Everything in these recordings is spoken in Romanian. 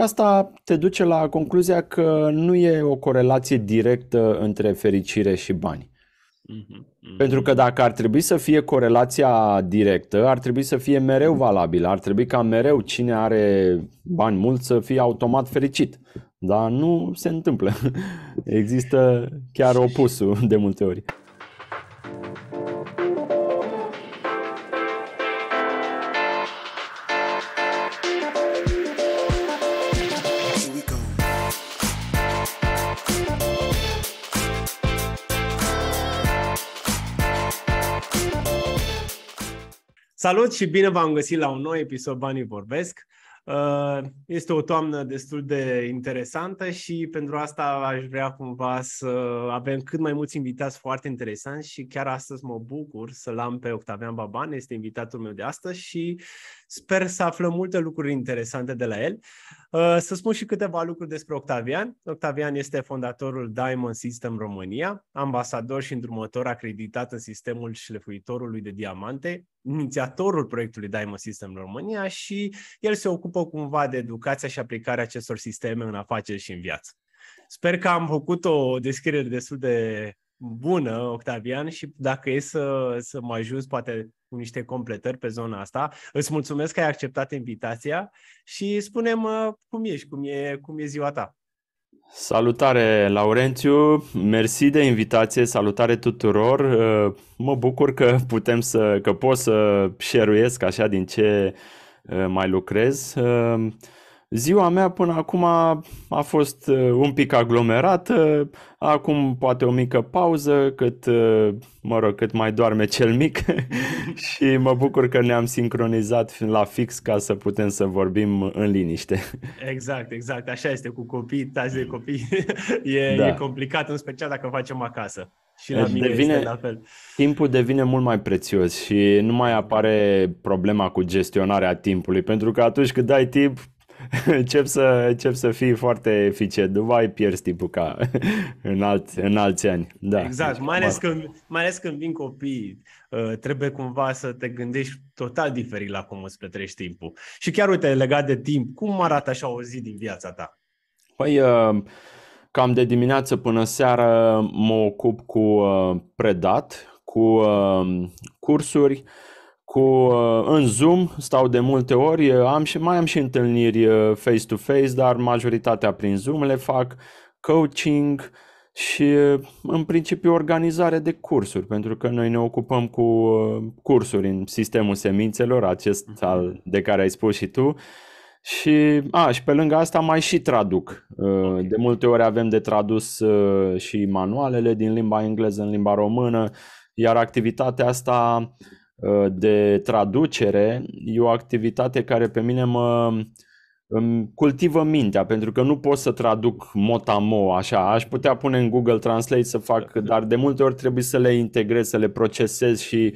Asta te duce la concluzia că nu e o corelație directă între fericire și bani. Mhm, mhm. Pentru că dacă ar trebui să fie corelația directă, ar trebui să fie mereu valabilă, ar trebui ca mereu cine are bani mulți să fie automat fericit. Dar nu se întâmplă. Există chiar opusul de multe ori. Salut și bine v-am găsit la un nou episod Banii Vorbesc. Uh, este o toamnă destul de interesantă și pentru asta aș vrea cumva să avem cât mai mulți invitați foarte interesanți și chiar astăzi mă bucur să-l am pe Octavian Baban, este invitatul meu de astăzi și Sper să aflăm multe lucruri interesante de la el. Uh, să spun și câteva lucruri despre Octavian. Octavian este fondatorul Diamond System România, ambasador și îndrumător acreditat în sistemul șlefuitorului de diamante, inițiatorul proiectului Diamond System România și el se ocupă cumva de educația și aplicarea acestor sisteme în afaceri și în viață. Sper că am făcut o descriere destul de bună, Octavian, și dacă e să, să mă ajut, poate cu niște completări pe zona asta, îți mulțumesc că ai acceptat invitația și spunem uh, cum ești, cum e, cum e ziua ta. Salutare, Laurențiu! Mersi de invitație, salutare tuturor! Uh, mă bucur că putem să, că pot să share așa din ce uh, mai lucrez. Ziua mea până acum a fost uh, un pic aglomerată, acum poate o mică pauză, cât, uh, mă rog, cât mai doarme cel mic și mă bucur că ne-am sincronizat la fix ca să putem să vorbim în liniște. Exact, exact, așa este cu copii, tați de copii, e, da. e complicat, în special dacă facem acasă. Și la deci mine devine, este la fel. Timpul devine mult mai prețios și nu mai apare problema cu gestionarea timpului, pentru că atunci când dai timp, încep, să, încep să fii foarte eficient, nu mai pierzi timpul ca în, alt, în alți ani. Da. Exact, mai ales, când, mai ales când vin copii, uh, trebuie cumva să te gândești total diferit la cum îți petrești timpul. Și chiar uite, legat de timp, cum arată așa o zi din viața ta? Păi, uh, cam de dimineață până seară mă ocup cu uh, predat, cu cursuri, cu uh, în Zoom stau de multe ori, uh, am și, mai am și întâlniri uh, face-to-face, dar majoritatea prin Zoom le fac, coaching și în principiu organizare de cursuri, pentru că noi ne ocupăm cu cursuri în sistemul semințelor, acest mhm. al de care ai spus și tu. Și, a, și pe lângă asta mai și traduc. De multe ori avem de tradus și manualele din limba engleză în limba română, iar activitatea asta Uh, de traducere e o activitate care pe mine mă îmi cultivă mintea, pentru că nu pot să traduc motamo așa. Aș putea pune în Google Translate să fac, dar de multe ori trebuie să le integrez, să le procesez și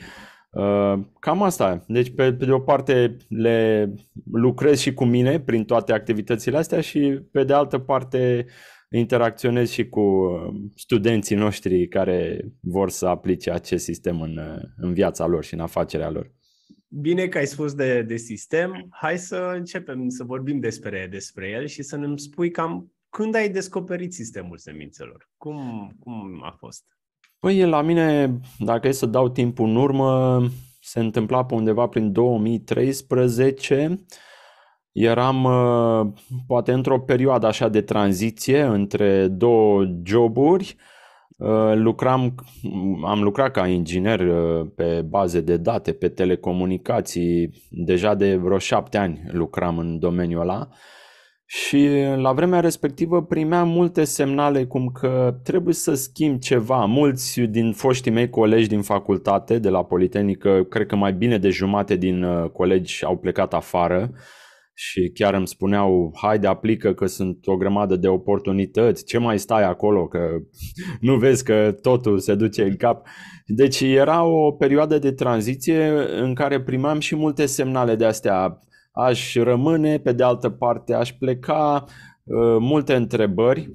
uh, cam asta. Deci, pe, pe de o parte, le lucrez și cu mine prin toate activitățile astea și pe de altă parte uh, interacționez și cu uh, studenții noștri care vor să aplice acest sistem în, uh, în viața lor și în afacerea lor. Bine că ai spus de, de sistem. Hai să începem să vorbim despre, despre el și să ne spui cam când ai descoperit sistemul semințelor. Cum, cum a fost? Păi la mine, dacă e să dau timpul în urmă, se întâmpla pe undeva prin 2013 eram uh, poate într-o perioadă așa de tranziție între două joburi. Uh, lucram, am lucrat ca inginer uh, pe baze de date, pe telecomunicații, deja de vreo șapte ani lucram în domeniul ăla și la vremea respectivă primeam multe semnale cum că trebuie să schimb ceva. Mulți din foștii mei colegi din facultate, de la Politehnică, cred că mai bine de jumate din colegi au plecat afară și chiar îmi spuneau, haide aplică că sunt o grămadă de oportunități, ce mai stai acolo, că nu vezi că totul se duce în cap. Deci era o perioadă de tranziție în care primeam și multe semnale de astea. Aș rămâne, pe de altă parte aș pleca, uh, multe întrebări.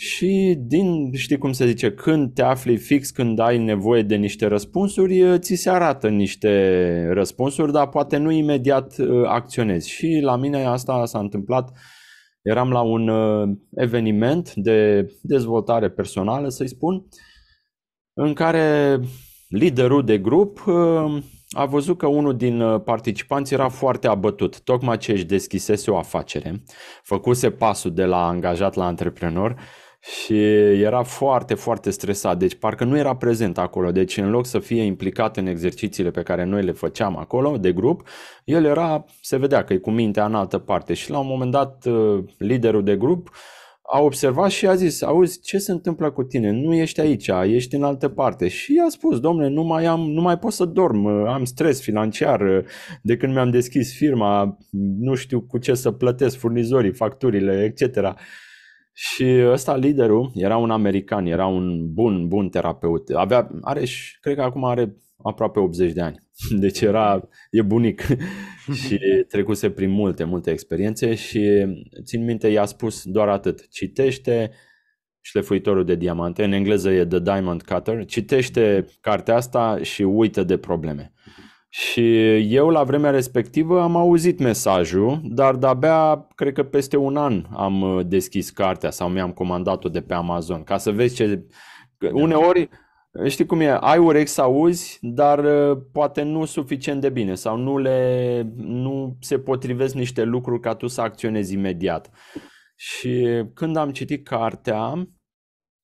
Și din, știi cum se zice, când te afli fix, când ai nevoie de niște răspunsuri, ți se arată niște răspunsuri, dar poate nu imediat acționezi. Și la mine asta s-a întâmplat, eram la un eveniment de dezvoltare personală, să-i spun, în care liderul de grup a văzut că unul din participanți era foarte abătut, tocmai ce își deschisese o afacere, făcuse pasul de la angajat la antreprenor, și era foarte, foarte stresat, deci parcă nu era prezent acolo, deci în loc să fie implicat în exercițiile pe care noi le făceam acolo de grup, el era, se vedea că e cu mintea în altă parte și la un moment dat uh, liderul de grup a observat și a zis, auzi, ce se întâmplă cu tine? Nu ești aici, ești în altă parte. Și i-a spus, domnule, nu mai, am, nu mai pot să dorm, uh, am stres financiar, uh, de când mi-am deschis firma, nu știu cu ce să plătesc furnizorii, facturile, etc. Și ăsta, liderul, era un american, era un bun, bun terapeut. Avea, are și, cred că acum are aproape 80 de ani. Deci era, e bunic și trecuse prin multe, multe experiențe și țin minte, i-a spus doar atât. Citește șlefuitorul de diamante, în engleză e The Diamond Cutter, citește cartea asta și uită de probleme. Și eu la vremea respectivă am auzit mesajul, dar de-abia, cred că peste un an am uh, deschis cartea sau mi-am comandat-o de pe Amazon, ca să vezi ce... Uneori, știi cum e, ai urechi să auzi, dar uh, poate nu suficient de bine sau nu, le, nu se potrivesc niște lucruri ca tu să acționezi imediat. Și când am citit cartea,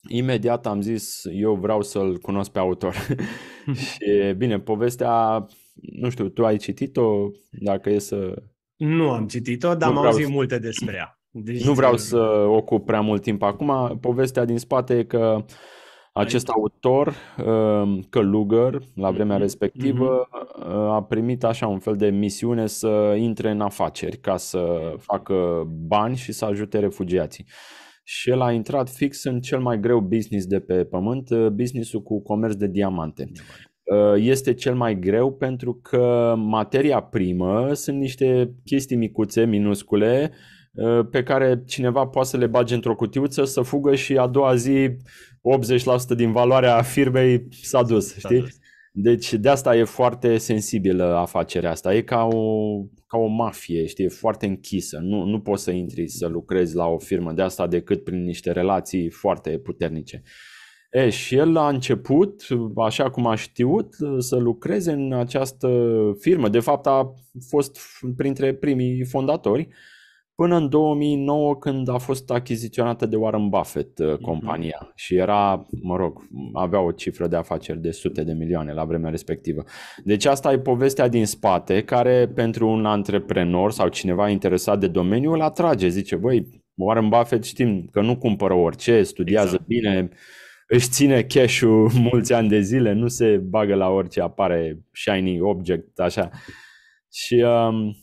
imediat am zis, eu vreau să-l cunosc pe autor. și bine, povestea nu știu, tu ai citit-o, dacă e să... Nu am citit-o, dar am auzit să... multe despre ea. Deci nu vreau să ocup prea mult timp acum. Povestea din spate e că acest Aici. autor, um, călugăr, la mm-hmm. vremea respectivă, mm-hmm. a primit așa un fel de misiune să intre în afaceri ca să facă bani și să ajute refugiații. Și el a intrat fix în cel mai greu business de pe pământ, uh, businessul cu comerț de diamante. Uh, este cel mai greu pentru că materia primă sunt niște chestii micuțe, minuscule, uh, pe care cineva poate să le bage într-o cutiuță, să fugă și a doua zi 80% din valoarea firmei s-a dus, s-a știi? Dus. Deci de asta e foarte sensibilă afacerea asta. E ca o, ca o mafie, știi, e foarte închisă. Nu, nu poți să intri să lucrezi la o firmă de asta decât prin niște relații foarte puternice. E, și el a început, așa cum a știut, să lucreze în această firmă. De fapt, a fost printre primii fondatori până în 2009 când a fost achiziționată de Warren Buffett uh, mhm. compania Mm-hmm. și era, mă rog, avea o cifră de afaceri de sute de milioane la vremea respectivă. Deci asta e povestea din spate care pentru un antreprenor sau cineva interesat de domeniu îl atrage. Zice, voi, Warren Buffett știm că nu cumpără orice, studiază exact. bine, își ține cash-ul mulți ani de zile, nu se bagă la orice apare shiny object, așa. Și um,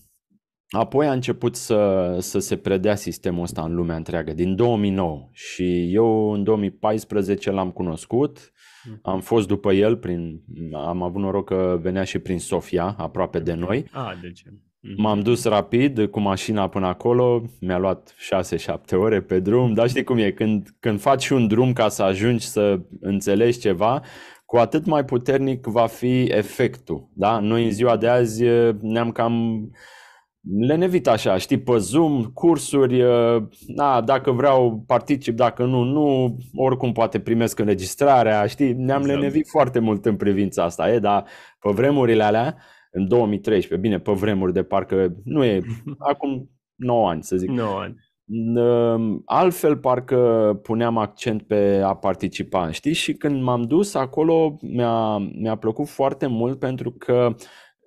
apoi a început să, să se predea sistemul ăsta în lumea întreagă, din 2009. Și eu în 2014 l-am cunoscut, mhm. am fost după el, prin, am avut noroc că venea și prin Sofia, aproape de noi. A, ah, deci Mhm. M-am dus rapid cu mașina până acolo, mi-a luat 6-7 ore pe drum, dar știi cum e, când, când faci un drum ca să ajungi să înțelegi ceva, cu atât mai puternic va fi efectul. Da? Noi în ziua de azi ne-am cam lenevit așa, știi, pe Zoom, cursuri, na, dacă vreau particip, dacă nu, nu, oricum poate primesc înregistrarea, știi, ne-am exact. lenevit foarte mult în privința asta, e, dar pe vremurile alea în 2013, bine, pe vremuri de parcă nu e, acum 9 ani să zic. 9 ani. Um, altfel parcă puneam accent pe a participa, știi? Și când m-am dus acolo mi-a, mi-a plăcut foarte mult pentru că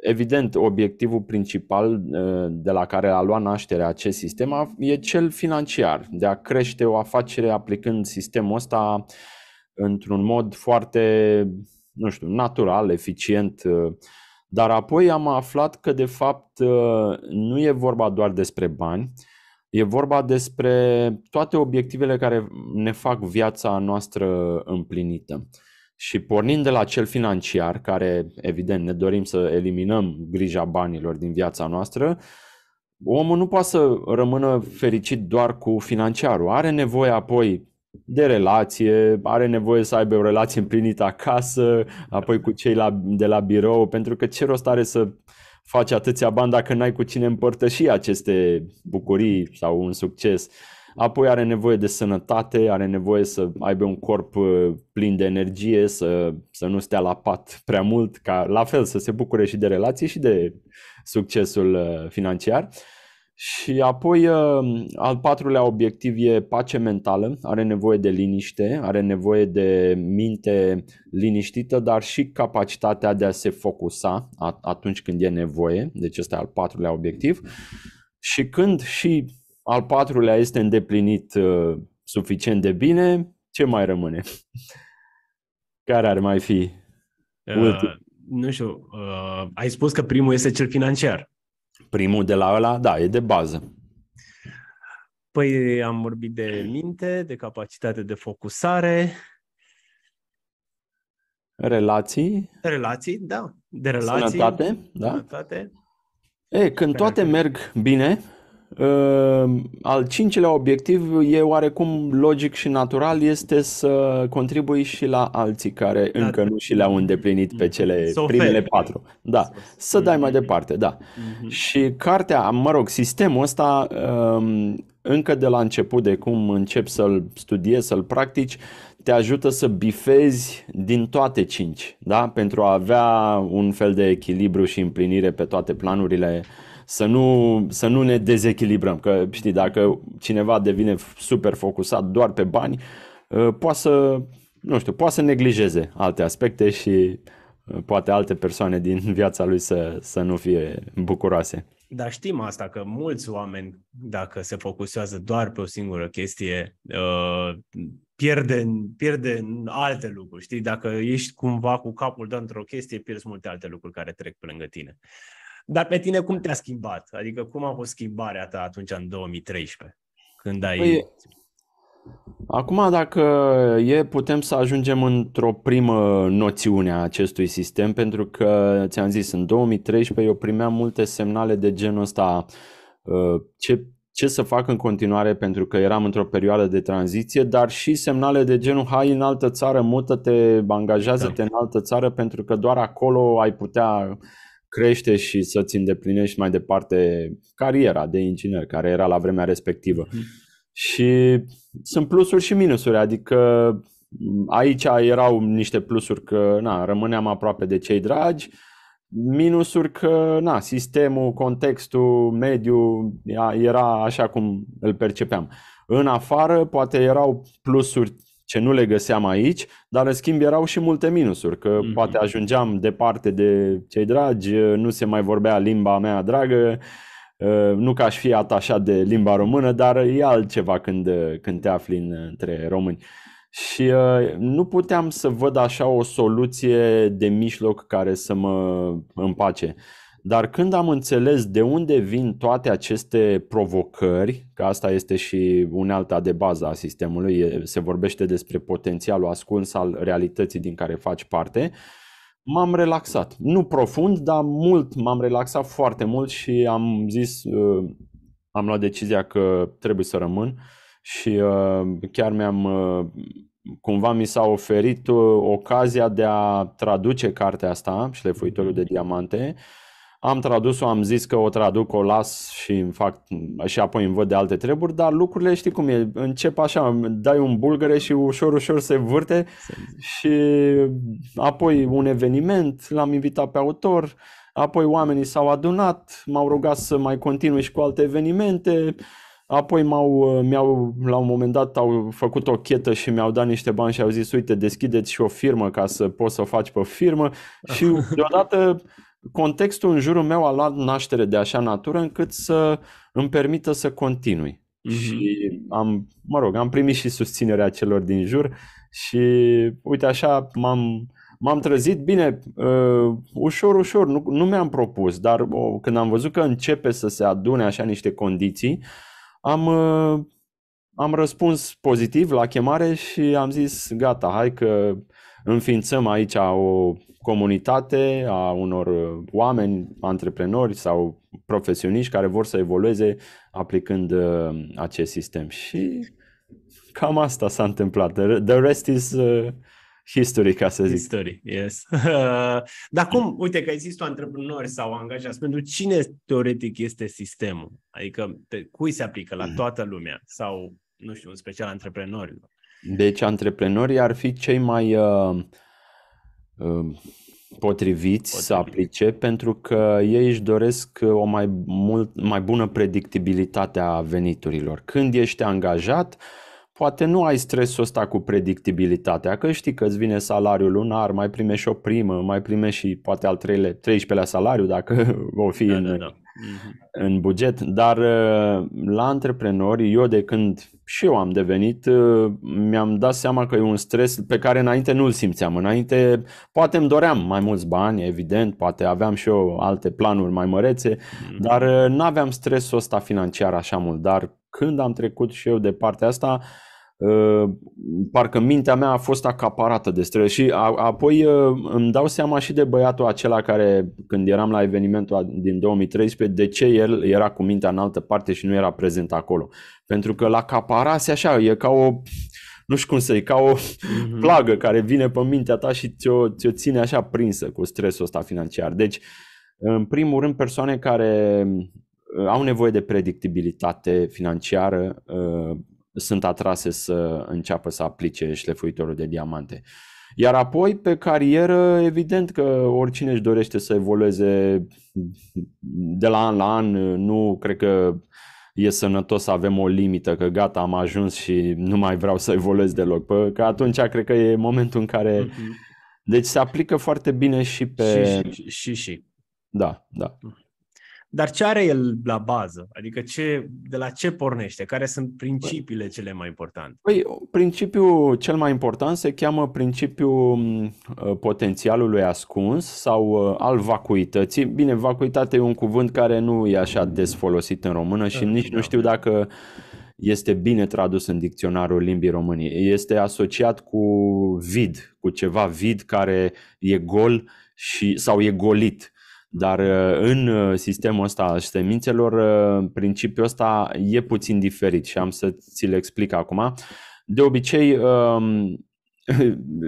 Evident, obiectivul principal uh, de la care a luat naștere acest sistem e cel financiar, de a crește o afacere aplicând sistemul ăsta într-un mod foarte, nu știu, natural, eficient, uh, dar apoi am aflat că, de fapt, ă, nu e vorba doar despre bani, e vorba despre toate obiectivele care ne fac viața noastră împlinită. Și pornind de la cel financiar, care evident ne dorim să eliminăm grija banilor din viața noastră, omul nu poate să rămână fericit doar cu financiarul. Are nevoie apoi de relație, are nevoie să aibă o relație împlinită acasă, apoi cu cei la, de la birou, pentru că ce rost are să faci atâția bani dacă n-ai cu cine împărtăși aceste bucurii sau un succes. Apoi are nevoie de sănătate, are nevoie să aibă un corp uh, plin de energie, să, să nu stea la pat prea mult, ca la fel să se bucure și de relații și de succesul uh, financiar. Uh, și apoi, uh, al patrulea obiectiv e pace mentală. Are nevoie de liniște, are nevoie de minte liniștită, dar și capacitatea de a se focusa atunci când e nevoie. Deci, ăsta e al patrulea obiectiv. Și când și al patrulea este îndeplinit uh, suficient de bine, ce mai rămâne? Care ar mai fi? Uh, nu știu, uh, ai spus că primul este cel financiar. Primul de la ăla, da, e de bază. Păi am vorbit de minte, de capacitate de focusare. Relații. Relații, da. De relații. Sănătate, da. Sănătate. E, când toate merg bine, Ehm, al cincilea obiectiv e oarecum logic și natural, este să contribui și la alții care da. încă nu și le-au îndeplinit pe cele s-o primele patru. Da, să dai mai mm-hmm. departe, da. Mm-hmm. Și cartea, mă rog, sistemul ăsta ehm, încă de la început, de cum încep să-l studiezi, să-l practici, te ajută să bifezi din toate cinci, da? Pentru a avea un fel de echilibru și împlinire pe toate planurile uh, să nu, să nu ne dezechilibrăm. Că știi, dacă cineva devine super focusat doar pe bani, ă, poate să, nu știu, poate să neglijeze alte aspecte și ă, poate alte persoane din viața lui să, să nu fie bucuroase. Dar știm asta, că mulți oameni, dacă se focusează doar pe o singură chestie, ă, pierde, pierde alte lucruri. Știi, dacă ești cumva cu capul doar într-o chestie, pierzi multe alte lucruri care trec pe lângă tine. Dar pe tine cum te-a schimbat? Adică cum a fost schimbarea ta atunci în 2013? Când ai... Păi, acum dacă e, putem să ajungem într-o primă noțiune a acestui sistem, pentru că, ți-am zis, în 2013 eu primeam multe semnale de genul ăsta. Uh, ce ce să fac în continuare pentru că eram într-o perioadă de tranziție, dar și semnale de genul hai în altă țară, mută-te, angajează-te da. în altă țară pentru că doar acolo ai putea crește și să-ți îndeplinești mai departe cariera de inginer care era la vremea respectivă. Uh-huh. Și sunt plusuri și minusuri, adică aici erau niște plusuri că na, rămâneam aproape de cei dragi, minusuri că na, sistemul, contextul, mediul era așa cum îl percepeam. În afară poate erau plusuri ce nu le găseam aici, dar în schimb erau și multe minusuri, că mm-hmm. poate ajungeam departe de cei dragi, nu se mai vorbea limba mea dragă, ă, nu că aș fi atașat de limba română, dar e altceva când, când te afli între români. Și ă, nu puteam să văd așa o soluție de mijloc care să mă împace. Dar când am înțeles de unde vin toate aceste provocări, că asta este și unealta de bază a sistemului, se vorbește despre potențialul ascuns al realității din care faci parte, m-am relaxat. Nu profund, dar mult m-am relaxat foarte mult și am zis, uh, am luat decizia că trebuie să rămân și uh, chiar mi-am uh, cumva mi s-a oferit ocazia de a traduce cartea asta, Șlefuitorul de mhm. Diamante, am tradus-o, am zis că o traduc, o las și, îmi fac, și apoi îmi văd de alte treburi, dar lucrurile știi cum e, încep așa, dai un bulgăre și ușor, ușor se vârte și apoi un eveniment, l-am invitat pe autor, apoi oamenii s-au adunat, m-au rugat să mai continui și cu alte evenimente, Apoi m-au, mi-au, la un moment dat au făcut o chetă și mi-au dat niște bani și au zis, uite, deschideți și o firmă ca să poți să o faci pe firmă. Și deodată contextul în jurul meu a luat naștere de așa natură încât să îmi permită să continui. Mhm. Și am, mă rog, am primit și susținerea celor din jur și uite așa m-am, m-am trezit bine, uh, ușor, ușor, nu, nu mi-am propus, dar uh, când am văzut că începe să se adune așa niște condiții, am, uh, am răspuns pozitiv la chemare și am zis gata, hai că înființăm aici o comunitate a unor oameni, antreprenori sau profesioniști care vor să evolueze aplicând uh, acest sistem. Și cam asta s-a întâmplat. The rest is uh, history, ca să zic. History, yes. Dar cum, uite că există antreprenori sau angajați, pentru cine teoretic este sistemul? Adică cui se aplică? La mm. toată lumea? Sau, nu știu, în special antreprenorilor? Deci antreprenorii ar fi cei mai uh, uh, potriviți Potrivit. să aplice pentru că ei își doresc o mai, mult, mai bună predictibilitate a veniturilor. Când ești angajat, poate nu ai stresul ăsta cu predictibilitatea, că știi că îți vine salariul lunar, mai primești și o primă, mai primești și poate al treile, 13-lea salariu dacă o fi da, în, da, da. Mhm. în buget, dar uh, la antreprenori, eu de când și eu am devenit, uh, mi-am dat seama că e un stres pe care înainte nu-l simțeam. Înainte poate îmi doream mai mulți bani, evident, poate aveam și eu alte planuri mai mărețe, mm dar uh, nu aveam stresul ăsta financiar așa mult. Dar când am trecut și eu de partea asta, uh, Ă, parcă mintea mea a fost acaparată de străzi și a, apoi ă, îmi dau seama și de băiatul acela care când eram la evenimentul din 2013 de ce el era cu mintea în altă parte și nu era prezent acolo pentru că la caparase așa e ca o nu știu cum să-i, ca o mm-hmm. plagă care vine pe mintea ta și ți-o, ți-o ține așa prinsă cu stresul ăsta financiar. Deci, în primul rând, persoane care ă, au nevoie de predictibilitate financiară sunt atrase să înceapă să aplice șlefuitorul de diamante. Iar apoi, pe carieră, evident că oricine își dorește să evolueze de la an la an, nu cred că e sănătos să avem o limită, că gata, am ajuns și nu mai vreau să evoluez deloc. Pă, că atunci cred că e momentul în care... Mhm. Deci se aplică foarte bine și pe... Și, și, și. și. Da, da. Mhm. Dar ce are el la bază? Adică ce, de la ce pornește? Care sunt principiile cele mai importante? Păi, principiul cel mai important se cheamă principiul uh, potențialului ascuns sau uh, al vacuității. Bine, vacuitate e un cuvânt care nu e așa des folosit în română și da, nici nu da. știu dacă este bine tradus în dicționarul limbii române. Este asociat cu vid, cu ceva vid care e gol și, sau e golit dar uh, în uh, sistemul ăsta al semințelor, uh, principiul ăsta e puțin diferit și am să ți-l explic acum. De obicei, um,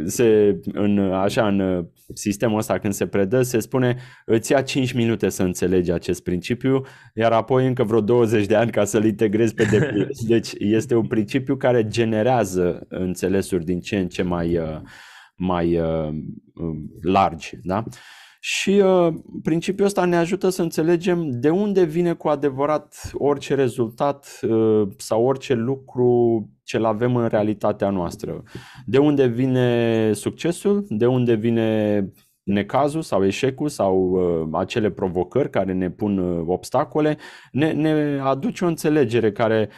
se, în, așa, în sistemul ăsta când se predă, se spune îți ia 5 minute să înțelegi acest principiu, iar apoi încă vreo 20 de ani ca să-l integrezi pe deplin. Deci este un principiu care generează înțelesuri din ce în ce mai, mai largi. Da? Și uh, principiul ăsta ne ajută să înțelegem de unde vine cu adevărat orice rezultat uh, sau orice lucru ce-l avem în realitatea noastră. De unde vine succesul, de unde vine necazul sau eșecul sau uh, acele provocări care ne pun obstacole, ne, ne aduce o înțelegere care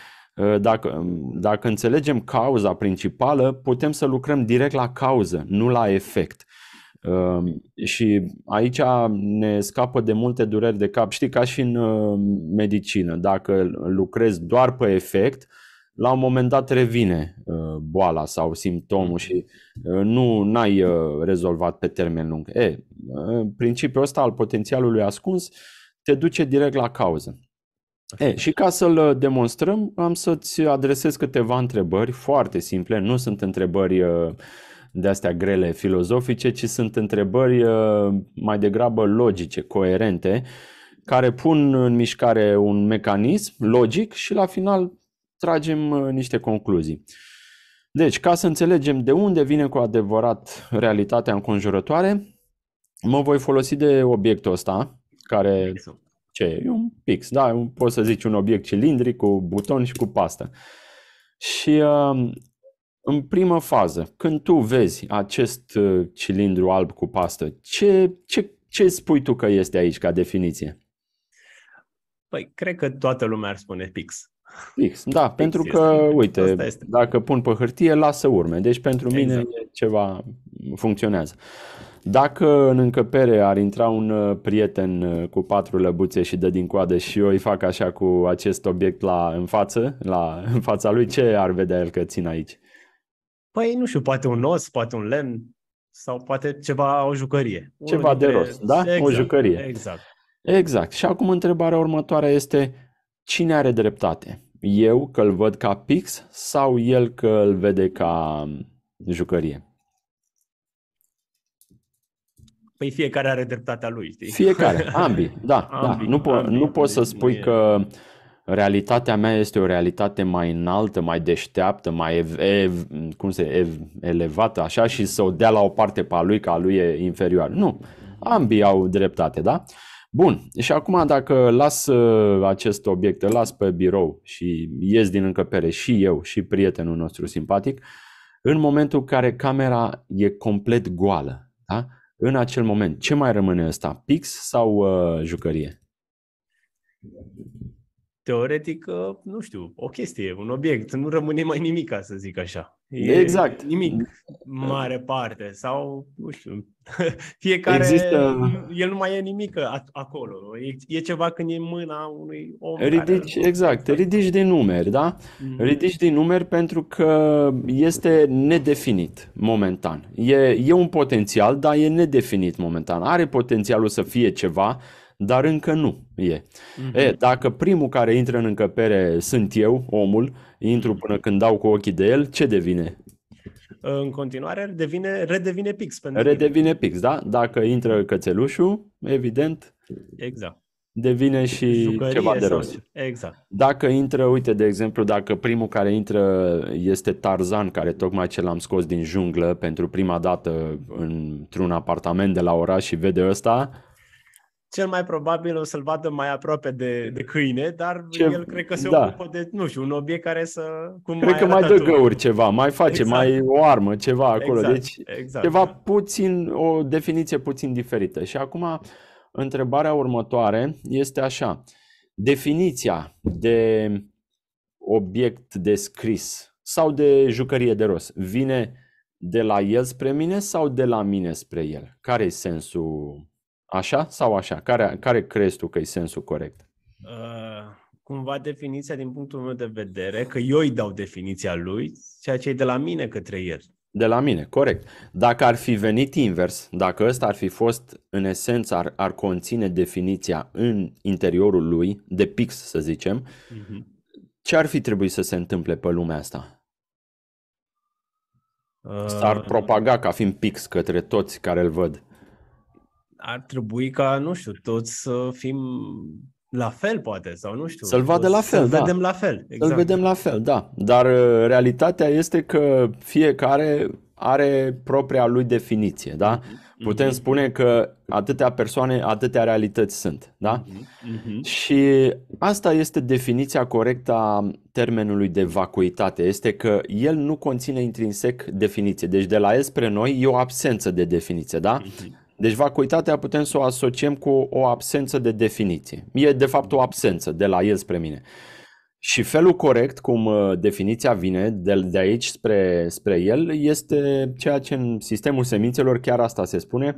dacă, dacă înțelegem cauza principală, putem să lucrăm direct la cauză, nu la efect. Ehm, și aici ne scapă de multe dureri de cap. Știi, ca și în ehm, medicină, dacă lucrezi doar pe efect, la un moment dat revine ehm, boala sau simptomul și nu n-ai rezolvat pe termen lung. E, principiul ăsta al potențialului ascuns te duce direct la cauză. E, și ca să-l demonstrăm, am să-ți adresez câteva întrebări foarte simple, nu sunt întrebări de astea grele filozofice, ci sunt întrebări uh, mai degrabă logice, coerente, care pun în mișcare un mecanism logic și la final tragem uh, niște concluzii. Deci, ca să înțelegem de unde vine cu adevărat realitatea înconjurătoare, mă voi folosi de obiectul ăsta, care ce e? Un pix, da, poți să zici un obiect cilindric cu buton și cu pastă. Și uh, în primă fază, când tu vezi acest uh, cilindru alb cu pastă, ce, ce, ce spui tu că este aici ca definiție? Păi, cred că toată lumea ar spune pix. Pix, da, pix pentru este, că, uite, este. dacă pun pe hârtie, lasă urme. Deci, pentru exact. mine, ceva funcționează. Dacă în încăpere ar intra un uh, prieten uh, cu patru lăbuțe și dă din coadă și eu îi fac așa cu acest obiect la, în față, la, în fața lui, ce ar vedea el că țin aici? Păi, nu știu, poate un os, poate un lemn sau poate ceva, o jucărie. Ceva de rost, da? Exact, o jucărie. Exact. Exact. Și acum întrebarea următoare este cine are dreptate? Eu că îl văd ca pix sau el că îl vede ca um, jucărie? Păi fiecare are dreptatea lui, știi? Fiecare, ambii, da. da. Ambii, da. Nu, po- ambii, nu poți să spui e... că realitatea mea este o realitate mai înaltă, mai deșteaptă, mai ev, ev, cum se, ev, elevată, așa, și să o dea la o parte pe a lui, că a lui e inferior. Nu, ambii au dreptate, da? Bun, și acum dacă las uh, acest obiect, îl las pe birou și ies din încăpere și eu și prietenul nostru simpatic, în momentul în care camera e complet goală, da? în acel moment, ce mai rămâne ăsta? Pix sau uh, jucărie? teoretic, nu știu, o chestie, un obiect, nu rămâne mai nimic, să zic așa. E exact. Nimic, mare parte, sau, nu știu, fiecare, Există... el nu mai e nimic acolo, e, e ceva când e mâna unui om. Ridici, care... Exact, păi. ridici din numeri, da? Mm-hmm. Ridici din numeri pentru că este nedefinit momentan. E, e un potențial, dar e nedefinit momentan. Are potențialul să fie ceva, dar încă nu e. Uh-huh. e. Mhm. Dacă primul care intră în încăpere sunt eu, omul, intru până când dau cu ochii de el, ce devine? În continuare devine, redevine pix. Pentru redevine pix, da? Dacă intră cățelușul, evident, exact devine și Jucărie ceva de rost. Exact. Dacă intră, uite, de exemplu, dacă primul care intră este Tarzan, care tocmai ce l-am scos din junglă pentru prima dată într-un apartament de la oraș și vede ăsta, cel mai probabil o să-l vadă mai aproape de, de câine, dar Ce, el cred că se da. ocupă de, nu știu, un obiect care să... Cum cred mai că mai dă găuri ceva, mai face, exact. mai o armă, ceva acolo. Exact. Deci exact. ceva puțin, o definiție puțin diferită. Și acum întrebarea următoare este așa. Definiția de obiect descris sau de jucărie de rost vine de la el spre mine sau de la mine spre el? Care e sensul Așa sau așa? Care, care crezi tu că e sensul corect? Uh, cumva definiția din punctul meu de vedere, că eu îi dau definiția lui, ceea ce e de la mine către el. De la mine, corect. Dacă ar fi venit invers, dacă ăsta ar fi fost, în esență, ar, ar conține definiția în interiorul lui, de pix să zicem, uh-huh. ce ar fi trebuit să se întâmple pe lumea asta? Uh... S-ar propaga ca fiind pix către toți care îl văd ar trebui ca, nu știu, toți să fim la fel, poate, sau nu știu. Să-l vadă la fel, să da. vedem la fel. Exact. Să-l vedem la fel, da. Dar uh, realitatea este că fiecare are propria lui definiție, da? Mm-hmm. Putem mhm. spune că atâtea persoane, atâtea realități sunt, da? Mm-hmm. Și asta este definiția corectă a termenului de vacuitate, este că el nu conține intrinsec definiție. Deci de la el spre noi e o absență de definiție, da? Mm-hmm. Deci vacuitatea putem să o asociem cu o absență de definiție. E de fapt o absență de la el spre mine. Și felul corect cum uh, definiția vine de, de aici spre, spre el este ceea ce în sistemul semințelor, chiar asta se spune,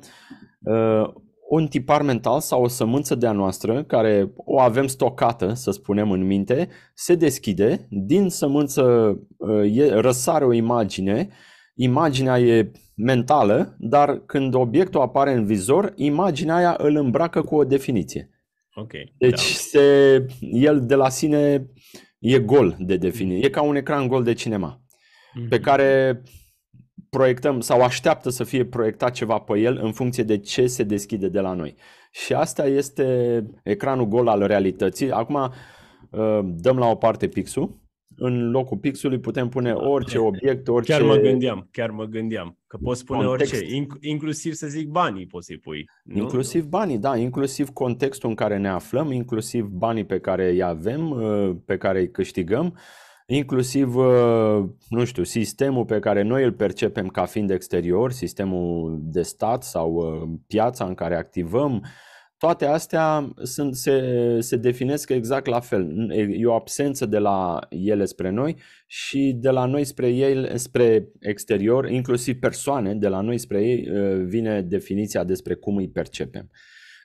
uh, un tipar mental sau o sămânță de-a noastră, care o avem stocată, să spunem, în minte, se deschide, din sămânță uh, răsare o imagine imaginea e mentală, dar când obiectul apare în vizor, imaginea aia îl îmbracă cu o definiție. Ok. Deci da. se, el de la sine e gol de definiție. E ca un ecran gol de cinema mm-hmm. pe mhm. care proiectăm sau așteaptă să fie proiectat ceva pe el în funcție de ce se deschide de la noi. Și asta este ecranul gol al realității. Acum ă, dăm la o parte pixul în locul pixului putem pune da. orice obiect, orice... Chiar mă gândeam, chiar mă gândeam că poți pune context. orice, Inc- inclusiv să zic banii poți să-i pui. Nu? Inclusiv banii, da, inclusiv contextul în care ne aflăm, inclusiv banii pe care îi avem, uh, pe care îi câștigăm, inclusiv, uh, nu știu, sistemul pe care noi îl percepem ca fiind exterior, sistemul de stat sau uh, piața în care activăm, toate astea sunt, se, se definesc exact la fel. E o absență de la ele spre noi și de la noi spre ei, spre exterior, inclusiv persoane, de la noi spre ei vine definiția despre cum îi percepem.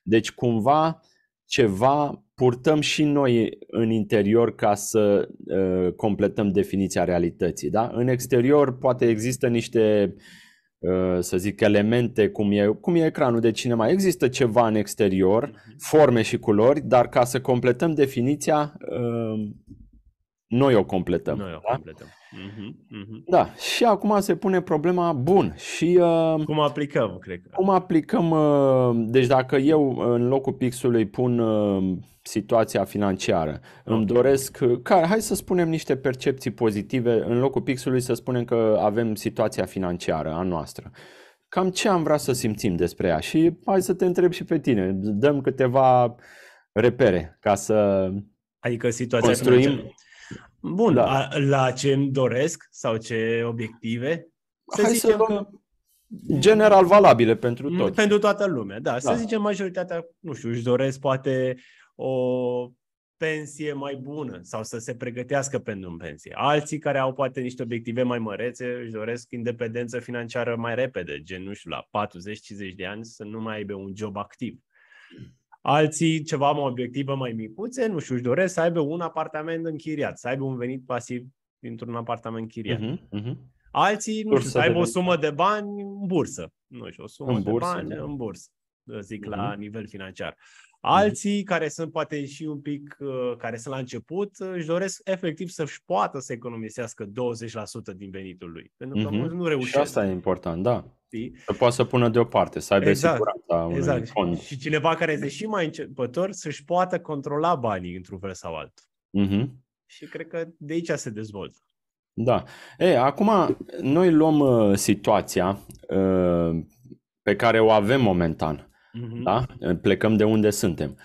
Deci cumva ceva purtăm și noi în interior ca să uh, completăm definiția realității. Da? În exterior poate există niște uh, Uh, să zic, elemente, cum e, cum e ecranul de cinema. Există ceva în exterior, mhm. forme și culori, dar ca să completăm definiția, uh, noi o completăm. Noi o da? completăm. Da? Mhm, mhm. Da, și acum se pune problema bun și... Uh, cum aplicăm, cred că. Cum aplicăm, uh, deci dacă eu uh, în locul pixului pun uh, situația financiară, okay. îmi doresc, uh, care, hai să spunem niște percepții pozitive, în locul pixului să spunem că avem situația financiară a noastră. Cam ce am vrea să simțim despre ea și hai să te întreb și pe tine, dăm câteva repere ca să Adică situația construim, financiară. Bun. La, la ce îmi doresc sau ce obiective? Să Hai zicem să că... General valabile pentru mm, toți. Pentru toată lumea, da. Să da. zicem majoritatea, nu știu, își doresc poate o pensie mai bună sau să se pregătească pentru un pensie. Alții care au poate niște obiective mai mărețe își doresc independență financiară mai repede, gen, nu știu, la 40-50 de ani să nu mai aibă un job activ. Alții ceva mai obiectivă, mai micuțe, nu știu, își doresc să aibă un apartament închiriat, să aibă un venit pasiv dintr-un apartament închiriat. Uh-huh, uh-huh. Alții, nu știu, să aibă o sumă de bani în bursă. Nu știu, o sumă în de bursă, bani da. în bursă, zic uh-huh. la mhm. nivel financiar. Mhm. Alții care sunt poate și un pic, uh, care sunt la început, uh, își doresc efectiv să-și poată să economisească 20% din venitul lui. Pentru că mm-hmm. nu reușesc. Și asta e important, da. Să poată să pună deoparte, să aibă exact. siguranța exact. fond. Și cineva care este și mai începător să-și poată controla banii într-un fel sau altul. Mm-hmm. Și cred că de aici se dezvoltă. Da. E, acum noi luăm uh, situația uh, pe care o avem momentan. Mm-hmm. Da? Plecăm de unde suntem.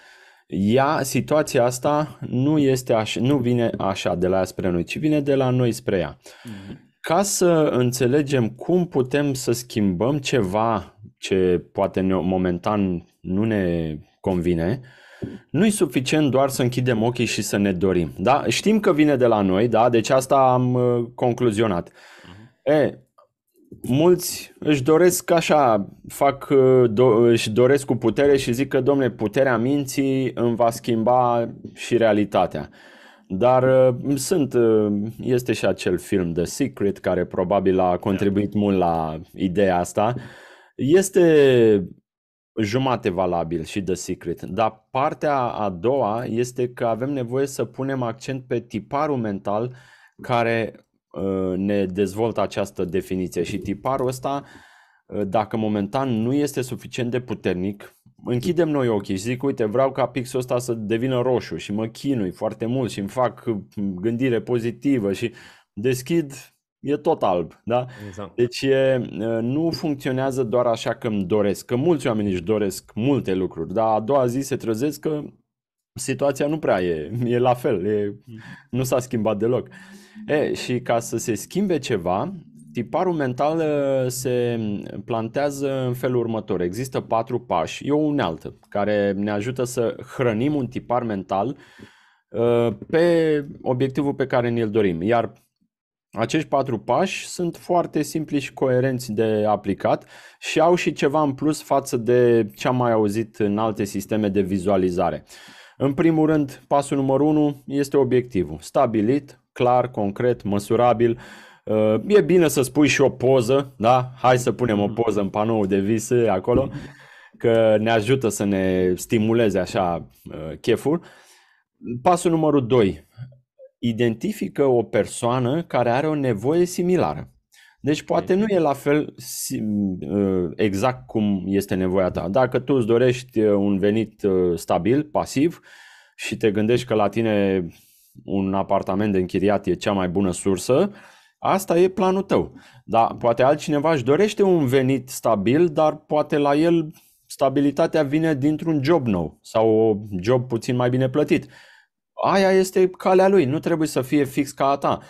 Ia situația asta nu, este așa, nu vine așa de la ea spre noi, ci vine de la noi spre ea. Mm-hmm. ca să înțelegem cum putem să schimbăm ceva ce poate ne, momentan nu ne convine, nu e suficient doar să închidem ochii și să ne dorim. Da? Știm că vine de la noi, da? deci asta am uh, concluzionat. Mm-hmm. E, mulți își doresc așa, fac, uh, do, își doresc cu putere și zic că, domne, puterea minții îmi va schimba și realitatea. Dar uh, sunt, uh, este și acel film The Secret care probabil a contribuit mult la ideea asta. Este jumate valabil și The Secret, dar partea a doua este că avem nevoie să punem accent pe tiparul mental care Uh, ne dezvoltă această definiție și tiparul ăsta, uh, dacă momentan nu este suficient de puternic, închidem noi ochii și zic, uite, vreau ca pixul ăsta să devină roșu și mă chinui foarte mult și îmi fac uh, gândire pozitivă și deschid, e tot alb, da? Exact. Deci e, nu funcționează doar așa că îmi doresc, că mulți oameni își doresc multe lucruri, dar a doua zi se trezesc că situația nu prea e, e la fel, e, mm. nu s-a schimbat deloc. Uh, E, și ca să se schimbe ceva, tiparul mental uh, se plantează în felul următor. Există patru pași. E o unealtă care ne ajută să hrănim un tipar mental uh, pe obiectivul pe care ne-l dorim. Iar acești patru pași sunt foarte simpli și coerenți de aplicat și au și ceva în plus față de ce am mai auzit în alte sisteme de vizualizare. În primul rând, pasul numărul 1 este obiectivul stabilit, clar, concret, măsurabil. Uh, e bine să spui și o poză, da? Hai să punem o mhm. poză în panou de vise acolo, că ne ajută să ne stimuleze așa uh, cheful. Pasul numărul 2. Identifică o persoană care are o nevoie similară. Deci poate nu e la fel uh, exact cum este nevoia ta. Dacă tu îți dorești un venit stabil, pasiv și te gândești că la tine un apartament de închiriat e cea mai bună sursă, asta e planul tău. Dar poate altcineva își dorește un venit stabil, dar poate la el stabilitatea vine dintr-un job nou sau un job puțin mai bine plătit. Aia este calea lui, nu trebuie să fie fix ca a ta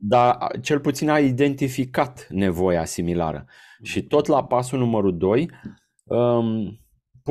dar cel puțin a identificat nevoia similară. Și tot la pasul numărul 2,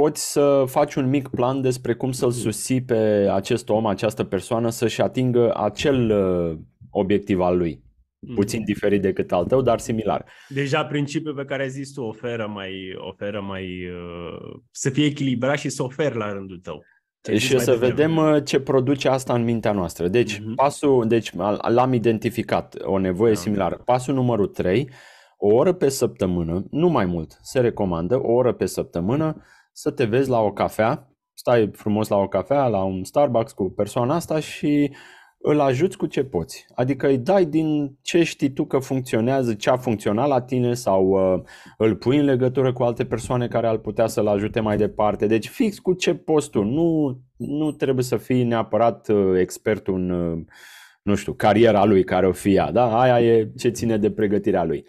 poți să faci un mic plan despre cum să-l mhm. susții pe acest om, această persoană să-și atingă acel uh, obiectiv al lui. Mhm. Puțin diferit decât al tău, dar similar. Deja principiul pe care ai zis tu oferă mai, oferă mai uh, să fie echilibrat și să oferi la rândul tău. Ce și să vedem uh, ce produce asta în mintea noastră. Deci, mm-hmm. pasul, deci l-am identificat, o nevoie da. similară. Pasul numărul 3, o oră pe săptămână, nu mai mult, se recomandă o oră pe săptămână să te vezi la o cafea, stai frumos la o cafea, la un Starbucks cu persoana asta și îl ajuți cu ce poți. Adică îi dai din ce știi tu că funcționează, ce a funcționat la tine sau uh, îl pui în legătură cu alte persoane care ar putea să-l ajute mai departe. Deci fix cu ce poți tu. Nu, nu trebuie să fii neapărat uh, expertul în, uh, nu știu, cariera lui care o fie ea. Da? Aia e ce ține de pregătirea lui.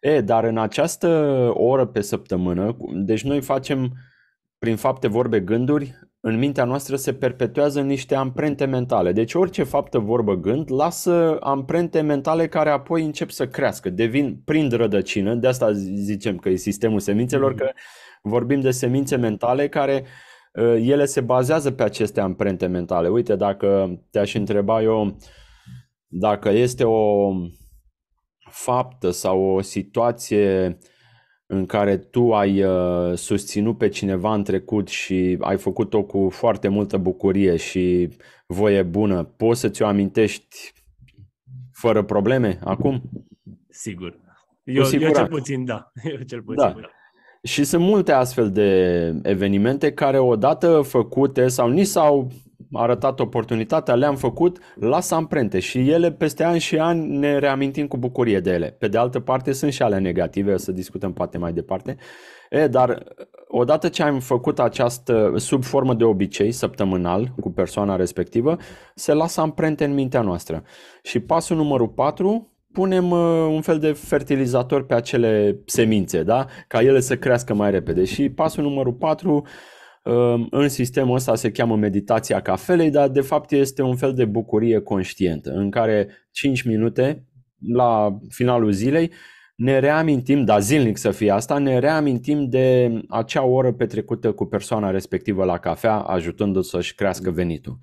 E, dar în această oră pe săptămână, deci noi facem prin fapte, vorbe, gânduri, în mintea noastră se perpetuează niște amprente mentale. Deci orice faptă, vorbă, gând lasă amprente mentale care apoi încep să crească, devin prin rădăcină, de asta zicem că e sistemul semințelor, că vorbim de semințe mentale care uh, ele se bazează pe aceste amprente mentale. Uite, dacă te-aș întreba eu dacă este o faptă sau o situație uh, în care tu ai uh, susținut pe cineva în trecut și ai făcut-o cu foarte multă bucurie și voie bună, poți să ți-o amintești fără probleme acum? Sigur. Eu, eu cel puțin da. Eu cel puțin da. da. Și sunt multe astfel de evenimente care odată făcute sau ni s-au arătat oportunitatea, le-am făcut, lasă amprente și ele peste ani și ani ne reamintim cu bucurie de ele. Pe de altă parte sunt și ale negative, o să discutăm poate mai departe. E, dar odată ce am făcut această sub formă de obicei săptămânal cu persoana respectivă, se lasă amprente în mintea noastră. Și pasul numărul 4, punem uh, un fel de fertilizator pe acele semințe, da? ca ele să crească mai repede. Și pasul numărul 4, Ehm, în sistemul ăsta se cheamă meditația cafelei, dar de fapt este un fel de bucurie conștientă în care 5 minute la finalul zilei ne reamintim, dar zilnic să fie asta, ne reamintim de acea oră petrecută cu persoana respectivă la cafea, ajutându-o să-și crească venitul.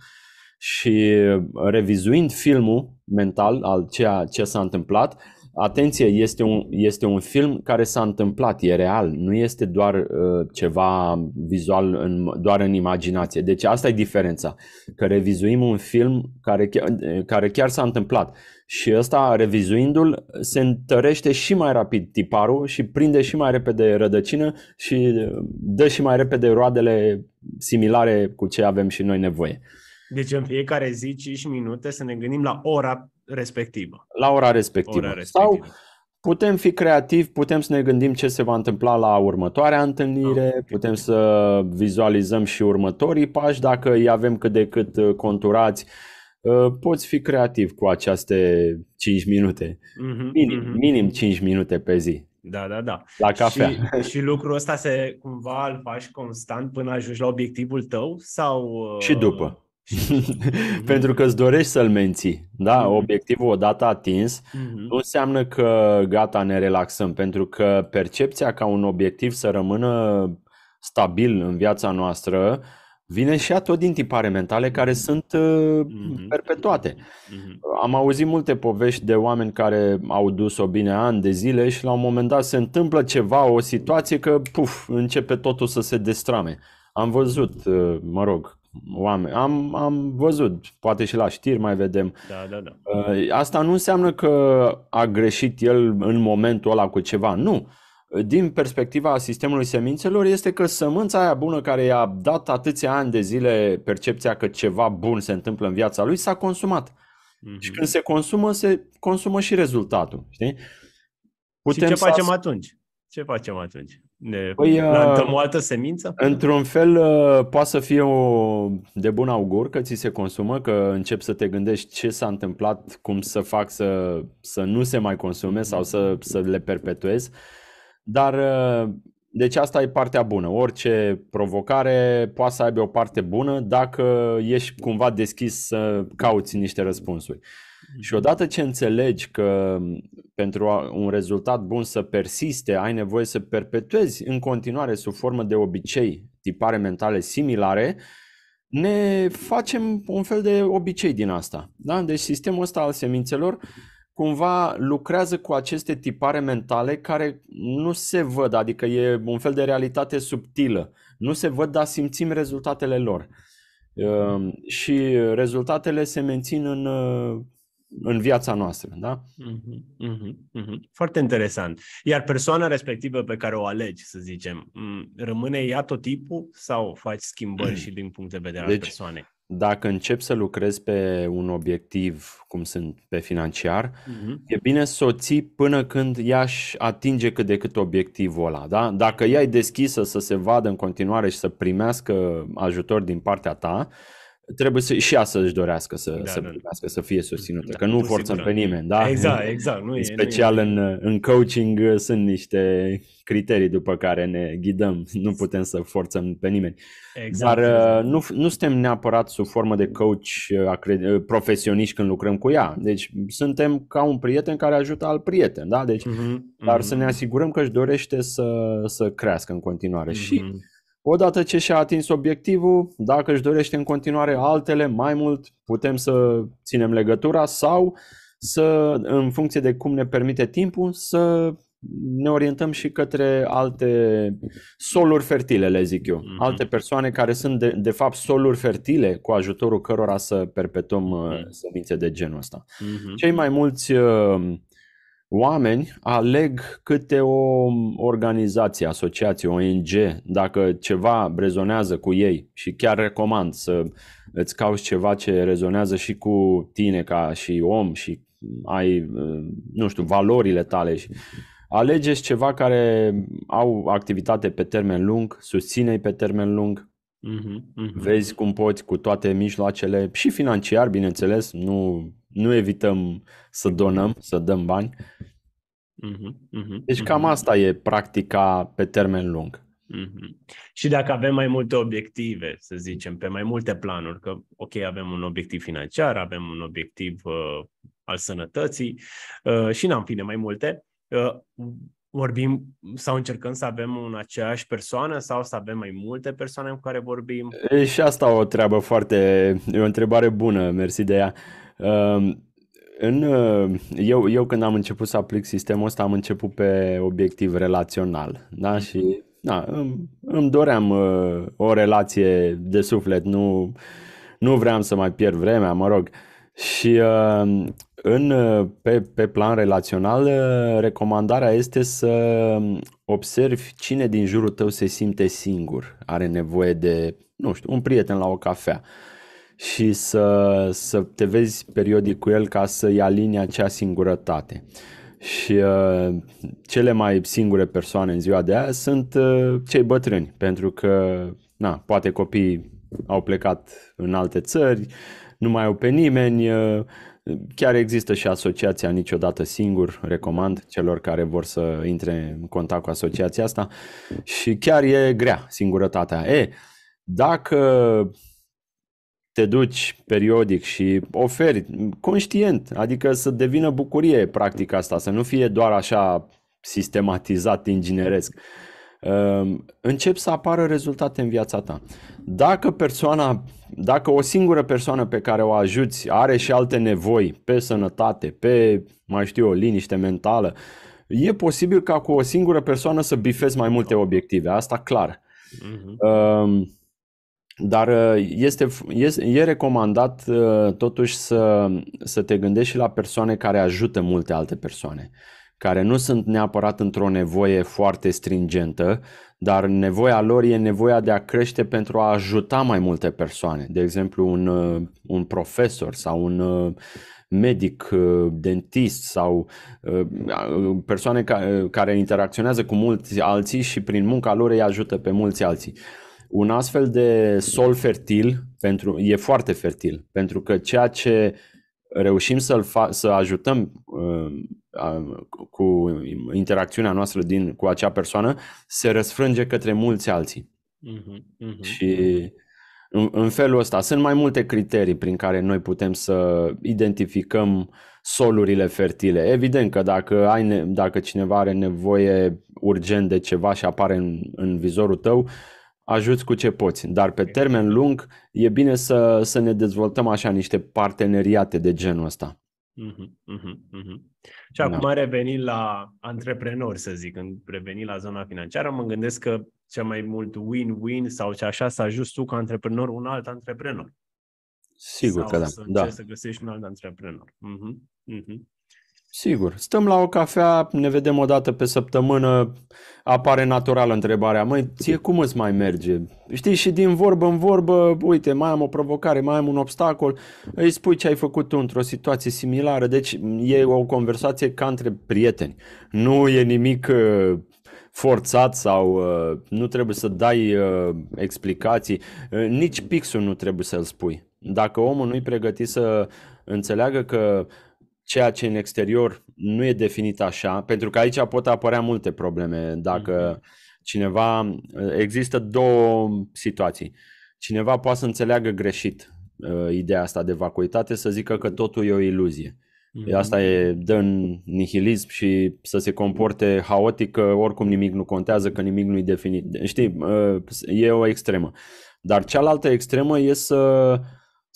Și revizuind filmul mental al ceea ce s-a întâmplat, Atenție, este un, este un film care s-a întâmplat, e real, nu este doar uh, ceva vizual, în, doar în imaginație. Deci asta e diferența, că revizuim un film care, uh, care chiar s-a întâmplat și ăsta, revizuindu-l, se întărește și mai rapid tiparul și prinde și mai repede rădăcină și uh, dă și mai repede roadele similare cu ce avem și noi nevoie. Deci în fiecare zi, 5 minute, să ne gândim la ora respectivă. La ora respectivă. Ora respectivă. Sau putem fi creativi, putem să ne gândim ce se va întâmpla la următoarea întâlnire, okay. Da. putem să vizualizăm și următorii pași, dacă îi avem cât de cât uh, conturați. Uh, poți fi creativ cu aceste 5 minute. Mm-hmm, minim, mm-hmm. minim 5 minute pe zi. Da, da, da. La cafea. Și, și lucrul ăsta se cumva îl faci constant până ajungi la obiectivul tău sau... Uh, și după. Pentru că îți dorești să-l menții. Da, mm-hmm. obiectivul odată atins mm-hmm. nu înseamnă că gata, ne relaxăm, pentru că percepția ca un obiectiv să rămână stabil în viața noastră vine și a tot din tipare mentale care mhm. sunt mm-hmm. Uh, perpetuate. Mm-hmm. Am auzit multe povești de oameni care au dus-o bine ani de zile și la un moment dat se întâmplă ceva, o situație că puf, începe totul să se destrame. Am văzut, uh, mă rog, oameni. Am, am văzut, poate și la știri mai vedem. Da, da, da. Uh, asta nu înseamnă că a greșit el în momentul ăla cu ceva, nu. Din perspectiva sistemului semințelor este că sămânța aia bună care i-a dat atâția ani de zile percepția că ceva bun se întâmplă în viața lui s-a consumat. Mm-hmm. Și când se consumă, se consumă și rezultatul, știi? Putem și ce facem atunci? Ce facem atunci? ne păi, uh, altă semință? Într-un fel, uh, poate să fie o, de bun augur că ți se consumă, că începi să te gândești ce s-a întâmplat, cum să fac să, să nu se mai consume sau să, să le perpetuez. Dar, uh, deci asta e partea bună. Orice provocare poate să aibă o parte bună dacă ești cumva deschis să cauți niște răspunsuri. Și odată ce înțelegi că pentru un rezultat bun să persiste, ai nevoie să perpetuezi în continuare sub formă de obicei tipare mentale similare, ne facem un fel de obicei din asta. Da? Deci sistemul ăsta al semințelor cumva lucrează cu aceste tipare mentale care nu se văd, adică e un fel de realitate subtilă. Nu se văd, dar simțim rezultatele lor. Ehm, și rezultatele se mențin în în viața noastră. Da? Mm-hmm, mm Foarte interesant. Iar persoana respectivă pe care o alegi, să zicem, mm, rămâne ea tot tipul sau faci schimbări și din punct de vedere deci, al persoanei? Dacă începi să lucrezi pe un obiectiv, cum sunt pe financiar, uh-huh. e bine să o ții până când ea își atinge cât de cât obiectivul ăla. Da? Dacă ea e deschisă să se vadă în continuare și să primească ajutor din partea ta, trebuie să, și ea să-și dorească să, da, să da. primească, să fie susținută, da, că nu forțăm sigur. pe nimeni, da? Exact, exact. Nu e, special nu e. În, în coaching uh, sunt niște criterii după care ne ghidăm, nu putem să forțăm pe nimeni. Exact, Dar uh, exact. Nu, nu suntem neapărat sub formă de coach uh, acred, profesioniști când lucrăm cu ea, deci suntem ca un prieten care ajută al prieten, da? Deci, uh-huh, dar uh-huh. să ne mhm. asigurăm că își dorește să, să crească în continuare uh-huh. și mhm. Odată ce și-a atins obiectivul, dacă își dorește în continuare altele mai mult, putem să ținem legătura sau să, în funcție de cum ne permite timpul, să ne orientăm și către alte soluri fertile, le zic eu. Mm-hmm. Alte persoane care sunt, de, de fapt, soluri fertile cu ajutorul cărora să perpetuăm mm-hmm. semințe de genul ăsta. Mm-hmm. Cei mai mulți uh, oameni aleg câte o organizație, asociație, ONG, dacă ceva rezonează cu ei și chiar recomand să îți cauți ceva ce rezonează și cu tine ca și om și ai, nu știu, valorile tale și alegeți ceva care au activitate pe termen lung, susține pe termen lung, Uh-huh, uh-huh. Vezi cum poți cu toate mijloacele și financiar, bineînțeles, nu nu evităm să donăm, să dăm bani. Mm-hmm, mm-hmm, deci cam mm-hmm. asta e practica pe termen lung. Și dacă avem mai multe obiective, să zicem, pe mai multe planuri, că, ok, avem un obiectiv financiar, avem un obiectiv uh, al sănătății uh, și, n-am fine, mai multe, uh, vorbim sau încercăm să avem un aceeași persoană sau să avem mai multe persoane cu care vorbim? E și asta o treabă foarte, e o întrebare bună, mersi de ea. Uh, Ehm, în, eh, eu, eu când am început să aplic sistemul ăsta am început pe obiectiv relațional da? Mhm. și da, îmi, îmi doream eh, o relație de suflet, nu, nu vreau să mai pierd vremea, mă rog. Și ehm, în, eh, pe, pe plan relațional, recomandarea este să observi cine din jurul tău se simte singur, are nevoie de, nu știu, un prieten la o cafea. Uh, și să, să te vezi periodic cu el ca să-i linia acea singurătate. Și uh, cele mai singure persoane în ziua de azi sunt uh, cei bătrâni, pentru că, na, poate copiii au plecat în alte țări, nu mai au pe nimeni, uh, Chiar există și asociația Niciodată Singur, recomand celor care vor să intre în contact cu asociația asta și chiar e grea singurătatea. E, dacă te duci periodic și oferi conștient, adică să devină bucurie practica asta, să nu fie doar așa sistematizat, ingineresc. Ehm, încep să apară rezultate în viața ta. Dacă persoana, dacă o singură persoană pe care o ajuți are și alte nevoi pe sănătate, pe, mai știu o liniște mentală, e posibil ca cu o singură persoană să bifezi mai multe obiective, asta clar. Uh-huh. uh dar uh, este, este, e recomandat uh, totuși să, să te gândești și la persoane care ajută multe alte persoane, care nu sunt neapărat într-o nevoie foarte stringentă, dar nevoia lor e nevoia de a crește pentru a ajuta mai multe persoane. De exemplu, un, uh, un profesor sau un medic, dentist sau persoane care, care interacționează cu mulți alții și prin munca lor îi ajută pe mulți alții. Un astfel de sol fertil pentru, e foarte fertil, pentru că ceea ce reușim să fa- să ajutăm uh, cu interacțiunea noastră din, cu acea persoană, se răsfrânge către mulți alții. Uh-huh, uh-huh. Și în, în felul ăsta sunt mai multe criterii prin care noi putem să identificăm solurile fertile. Evident că dacă, ai ne- dacă cineva are nevoie urgent de ceva și apare în, în vizorul tău, uh, ajuți cu ce poți, dar pe termen lung e bine să, să ne dezvoltăm așa niște parteneriate de genul ăsta. Uh-huh, uh-huh, Și da. acum reveni la antreprenori, să zic, când reveni la zona financiară, mă gândesc că cel mai mult win-win sau ce așa să ajuți tu ca antreprenor un alt antreprenor. Sigur sau că da. Să da. să găsești un alt antreprenor. Uh-huh, uh-huh. Sigur, stăm la o cafea, ne vedem o dată pe săptămână, apare natural întrebarea, măi, ție cum îți mai merge? Știi, și din vorbă în vorbă, uite, mai am o provocare, mai am un obstacol, îi spui ce ai făcut tu într-o situație similară, deci e o conversație ca între prieteni. Nu e nimic uh, forțat sau uh, nu trebuie să dai uh, explicații, nici pixul nu trebuie să-l spui. Dacă omul nu-i pregătit să înțeleagă că uh, ceea ce în exterior nu e definit așa, pentru că aici pot apărea multe probleme dacă mhm. cineva. Există două situații. Cineva poate să înțeleagă greșit uh, ideea asta de vacuitate, să zică că totul e o iluzie. Mm-hmm. Asta e, dă în nihilism și să se comporte haotic, că oricum nimic nu contează, că nimic nu e definit. Știi, uh, e o extremă. Dar cealaltă extremă e să uh,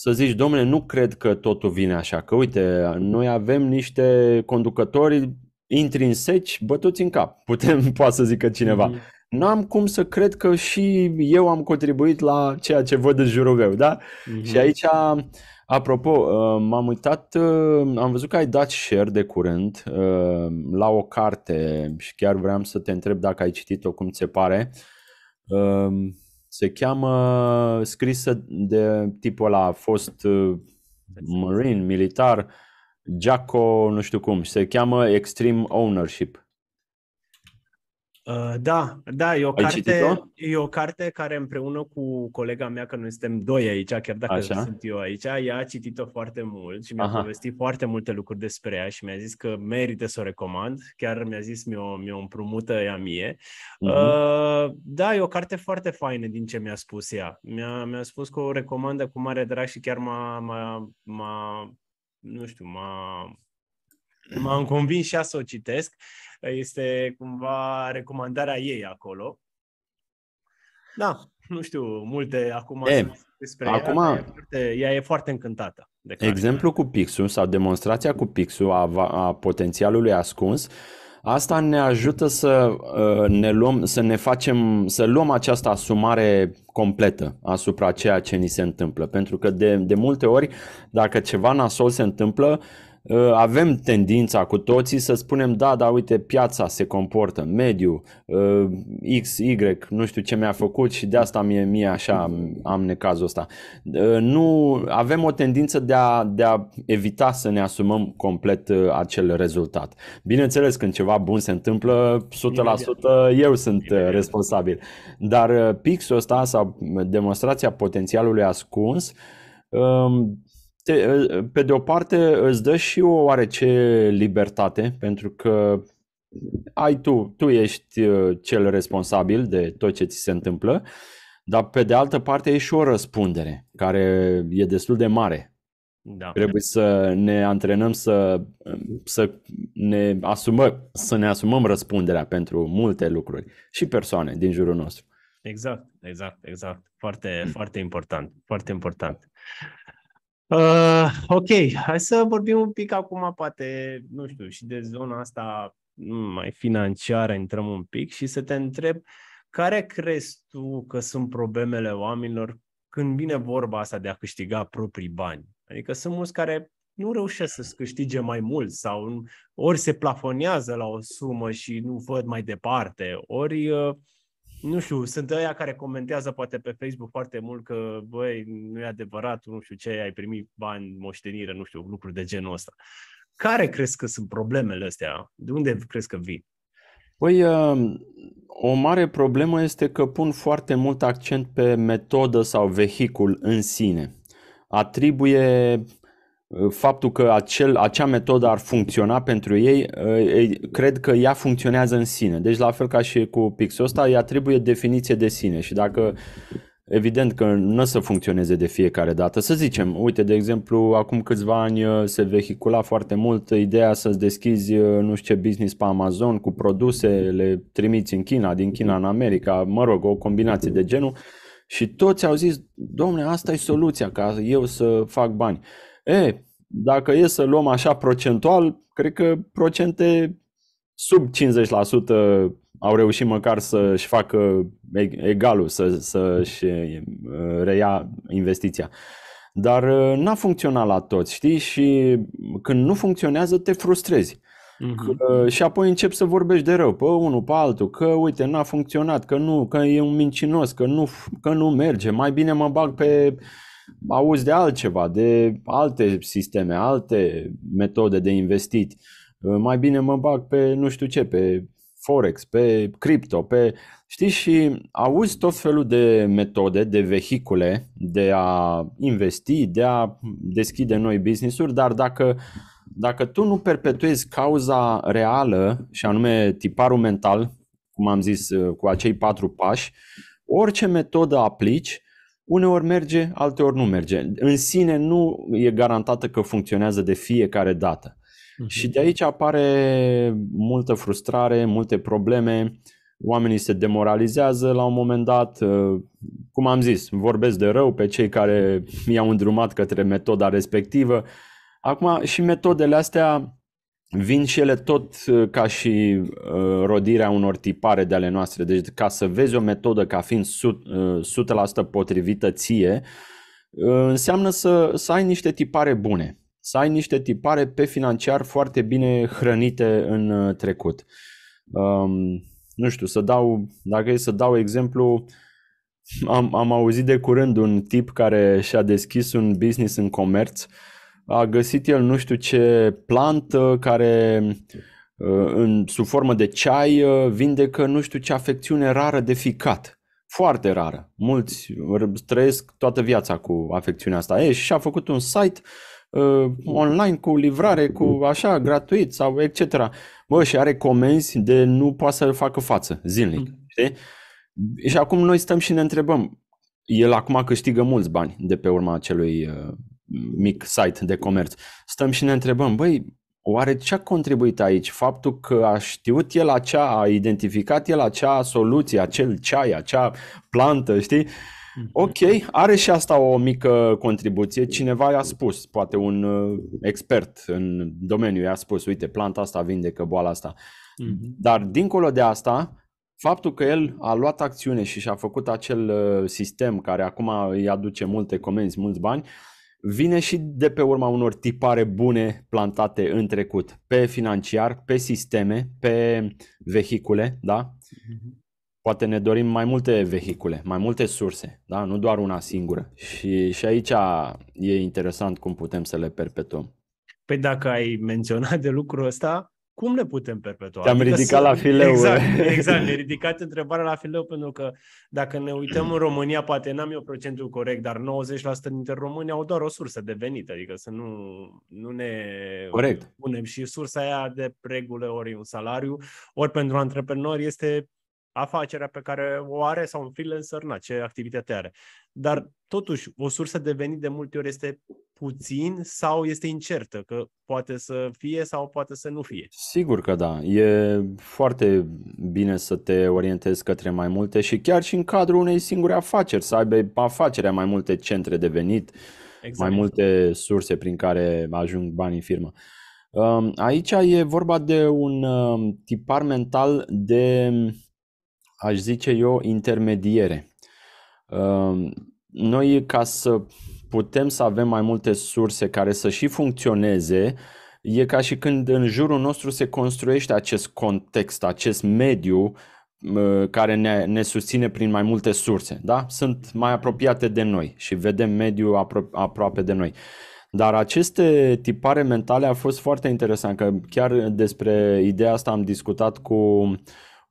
să zici, domnule, nu cred că totul vine așa, că uite, noi avem niște conducători intrinseci bătuți în cap, putem, poate să zică cineva. Mm-hmm. N-am cum să cred că și eu am contribuit la ceea ce văd în jurul meu, da? Mm-hmm. Și aici, apropo, uh, m-am uitat, uh, am văzut că ai dat share de curând uh, la o carte și chiar vreau să te întreb dacă ai citit-o, cum ți se pare. Se cheamă scrisă de tipul ăla, a fost uh, marine, militar, Jaco, nu știu cum, se cheamă Extreme Ownership. Uh, da, da, e o, Ai carte, e o carte care împreună cu colega mea, că noi suntem doi aici, chiar dacă Așa. sunt eu aici, ea a citit-o foarte mult și mi-a Aha. povestit foarte multe lucruri despre ea și mi-a zis că merită să o recomand, chiar mi-a zis mi-o, mi-o împrumută ea mie. Mm-hmm. Uh, da, e o carte foarte faină din ce mi-a spus ea. Mi-a, mi-a spus că o recomandă cu mare drag și chiar m-a, m-a, m-a nu știu, m-a m-am convins și a să o citesc. Este cumva recomandarea ei acolo. Da, nu știu multe acum e, despre acum, ea. Ea e, foarte, ea e foarte încântată. De exemplu cu pixul sau demonstrația cu pixul a, a potențialului ascuns Asta ne ajută să uh, ne luăm, să ne facem, să luăm această asumare completă asupra ceea ce ni se întâmplă. Pentru că de, de multe ori, dacă ceva nasol se întâmplă, Ă, avem tendința cu toții să spunem da, dar uite, piața se comportă, mediu, ă, X, Y, nu știu ce mi-a făcut și de asta mie, mie așa am necazul ăsta. Ă, nu, avem o tendință de a, de a evita să ne asumăm complet acel rezultat. Bineînțeles, când ceva bun se întâmplă, 100% eu sunt responsabil. Dar pixul ăsta sau demonstrația potențialului ascuns te, ă, ă, pe de o parte îți dă și o oarece libertate, pentru că ai tu, tu ești ă, cel responsabil de tot ce ți se întâmplă, dar pe de altă parte e și o răspundere care e destul de mare. Da. Trebuie să ne antrenăm să, să, ne asumăm, să ne asumăm răspunderea pentru multe lucruri și persoane din jurul nostru. Exact, exact, exact. Foarte, foarte important, foarte important. Uh, ok, hai să vorbim un pic acum, poate, nu știu, și de zona asta mai financiară intrăm un pic și să te întreb care crezi tu că sunt problemele oamenilor când vine vorba asta de a câștiga proprii bani? Adică sunt mulți care nu reușesc să-ți câștige mai mult sau ori se plafonează la o sumă și nu văd mai departe, ori uh, nu știu, sunt ăia care comentează poate pe Facebook foarte mult că, băi, nu e adevărat, nu știu ce, ai primit bani, moștenire, nu știu, lucruri de genul ăsta. Care crezi că sunt problemele astea? De unde crezi că vin? Păi, um, o mare problemă este că pun foarte mult accent pe metodă sau vehicul în sine. Atribuie faptul că acel, acea metodă ar funcționa pentru ă, ei, cred că ea funcționează în sine. Deci la fel ca și cu pixul ăsta, ea trebuie definiție de sine și dacă evident că nu o să funcționeze de fiecare dată. Să zicem, uite, de exemplu, acum câțiva ani ă, se vehicula foarte mult ideea să-ți deschizi, ă, nu știu ce, business pe Amazon cu produse, le trimiți în China, din China în America, mă rog, o combinație de genul și toți au zis, domne, asta e soluția ca eu să fac bani. E, dacă e să luăm așa procentual, cred că procente sub 50% au reușit măcar să-și facă egalul, să, să-și reia investiția. Dar n-a funcționat la toți, știi? Și când nu funcționează, te frustrezi. Mhm. Că, și apoi încep să vorbești de rău pe unul, pe altul, că uite, n-a funcționat, că nu, că e un mincinos, că nu, că nu merge, mai bine mă bag pe uh, auzi de altceva, de alte sisteme, alte metode de investit. Uh, mai bine mă bag pe nu știu ce, pe forex, pe cripto, pe știi și auzi tot felul de metode, de vehicule de a investi, de a deschide noi business-uri, dar dacă dacă tu nu perpetuezi cauza reală și anume tiparul mental, cum am zis, uh, cu acei patru pași, orice metodă aplici, uneori merge, alteori nu merge. În sine nu e garantată că funcționează de fiecare dată. Uh-huh. Și de aici apare multă frustrare, multe probleme, oamenii se demoralizează la un moment dat. Uh, cum am zis, vorbesc de rău pe cei care mi au îndrumat către metoda respectivă. Acum și metodele astea vin și ele tot uh, ca și uh, rodirea unor tipare de ale noastre. Deci ca să vezi o metodă ca fiind 100% uh, potrivită ție, înseamnă să, să ai niște tipare bune, să ai niște tipare pe financiar foarte bine hrănite în trecut. Um, nu știu, să dau, dacă e să dau exemplu, am, am auzit de curând un tip care și-a deschis un business în comerț uh, a găsit el nu știu ce plantă care uh, în, sub formă de ceai uh, vindecă nu știu ce afecțiune rară de ficat. Foarte rară. Mulți trăiesc toată viața cu afecțiunea asta. E, și a făcut un site uh, online cu livrare, cu așa, gratuit sau etc. Bă, și are comenzi de nu poate să facă față zilnic. Mm. Știi? Și acum noi stăm și ne întrebăm, el acum câștigă mulți bani de pe urma acelui uh, mic site de comerț, stăm și ne întrebăm, băi, oare ce a contribuit aici? Faptul că a știut el acea, a identificat el acea soluție, acel ceai, acea plantă, știi? Mhm. Ok, are și asta o mică contribuție. Cineva i-a spus, poate un uh, expert în domeniu i-a spus, uite, planta asta vindecă boala asta. Mhm. Dar dincolo de asta, faptul că el a luat acțiune și și-a făcut acel uh, sistem care acum îi aduce multe comenzi, mulți bani, vine și de pe urma unor tipare bune plantate în trecut, pe financiar, pe sisteme, pe vehicule, da? Mhm. Poate ne dorim mai multe vehicule, mai multe surse, da? Nu doar una singură. Și, și aici e interesant cum putem să le perpetuăm. Păi dacă ai menționat de lucrul ăsta, cum le putem perpetua? Te-am adică ridicat să... la fileu. Exact, exact, ne ridicat întrebarea la fileu, pentru că dacă ne uităm în România, poate n-am eu procentul corect, dar 90% dintre români au doar o sursă de venit, adică să nu, nu ne corect. punem. Și sursa aia de regulă ori un salariu, ori pentru antreprenori este afacerea pe care o are sau un freelancer, na, ce activitate are. Dar totuși, o sursă de venit de multe ori este puțin sau este incertă, că poate să fie sau poate să nu fie. Sigur că da. E foarte bine să te orientezi către mai multe și chiar și în cadrul unei singure afaceri, să aibă afacerea mai multe centre de venit, exact. mai multe surse prin care ajung banii în firmă. Aici e vorba de un tipar mental de aș zice eu, intermediere. Ehm, noi, ca să putem să avem mai multe surse care să și funcționeze, e ca și când în jurul nostru se construiește acest context, acest mediu care ne, ne susține prin mai multe surse, da? Sunt mai apropiate de noi și vedem mediul apro- aproape de noi. Dar aceste tipare mentale a fost foarte interesant, că chiar despre ideea asta am discutat cu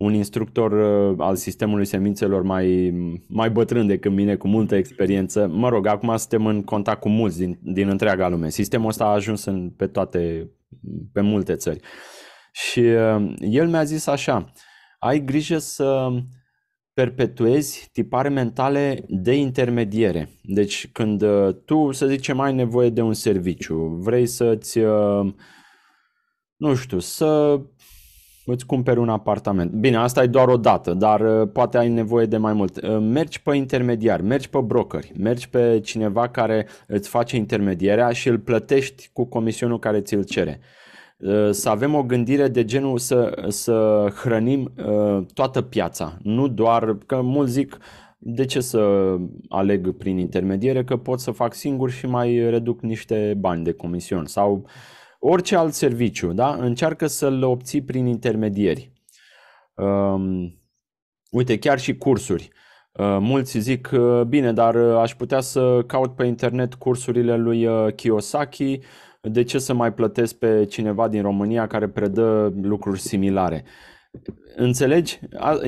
un instructor uh, al sistemului semințelor mai, mai bătrân decât mine, cu multă experiență. Mă rog, acum suntem în contact cu mulți din, din întreaga lume. Sistemul ăsta a ajuns în, pe toate, pe multe țări. Și uh, el mi-a zis așa, ai grijă să perpetuezi tipare mentale de intermediere. Deci când uh, tu, să zicem, ai nevoie de un serviciu, vrei să-ți... Uh, nu știu, să îți cumperi un apartament. Bine, asta e doar o dată, dar uh, poate ai nevoie de mai mult. Uh, mergi pe intermediari, mergi pe brokeri, mergi pe cineva care îți face intermedierea și îl plătești cu comisionul care ți-l cere. Uh, să avem o gândire de genul să, să hrănim toată piața, nu doar că mulți zic de ce să aleg prin intermediere că pot să fac singur și mai reduc niște bani de comision sau uh, orice alt serviciu, da? încearcă să-l obții prin intermedieri. Um, uite, chiar și cursuri. Uh, mulți zic, uh, bine, dar eh, aș putea să caut pe internet cursurile lui eh, Kiyosaki, de ce să mai plătesc pe cineva din România care predă lucruri similare? Înțelegi?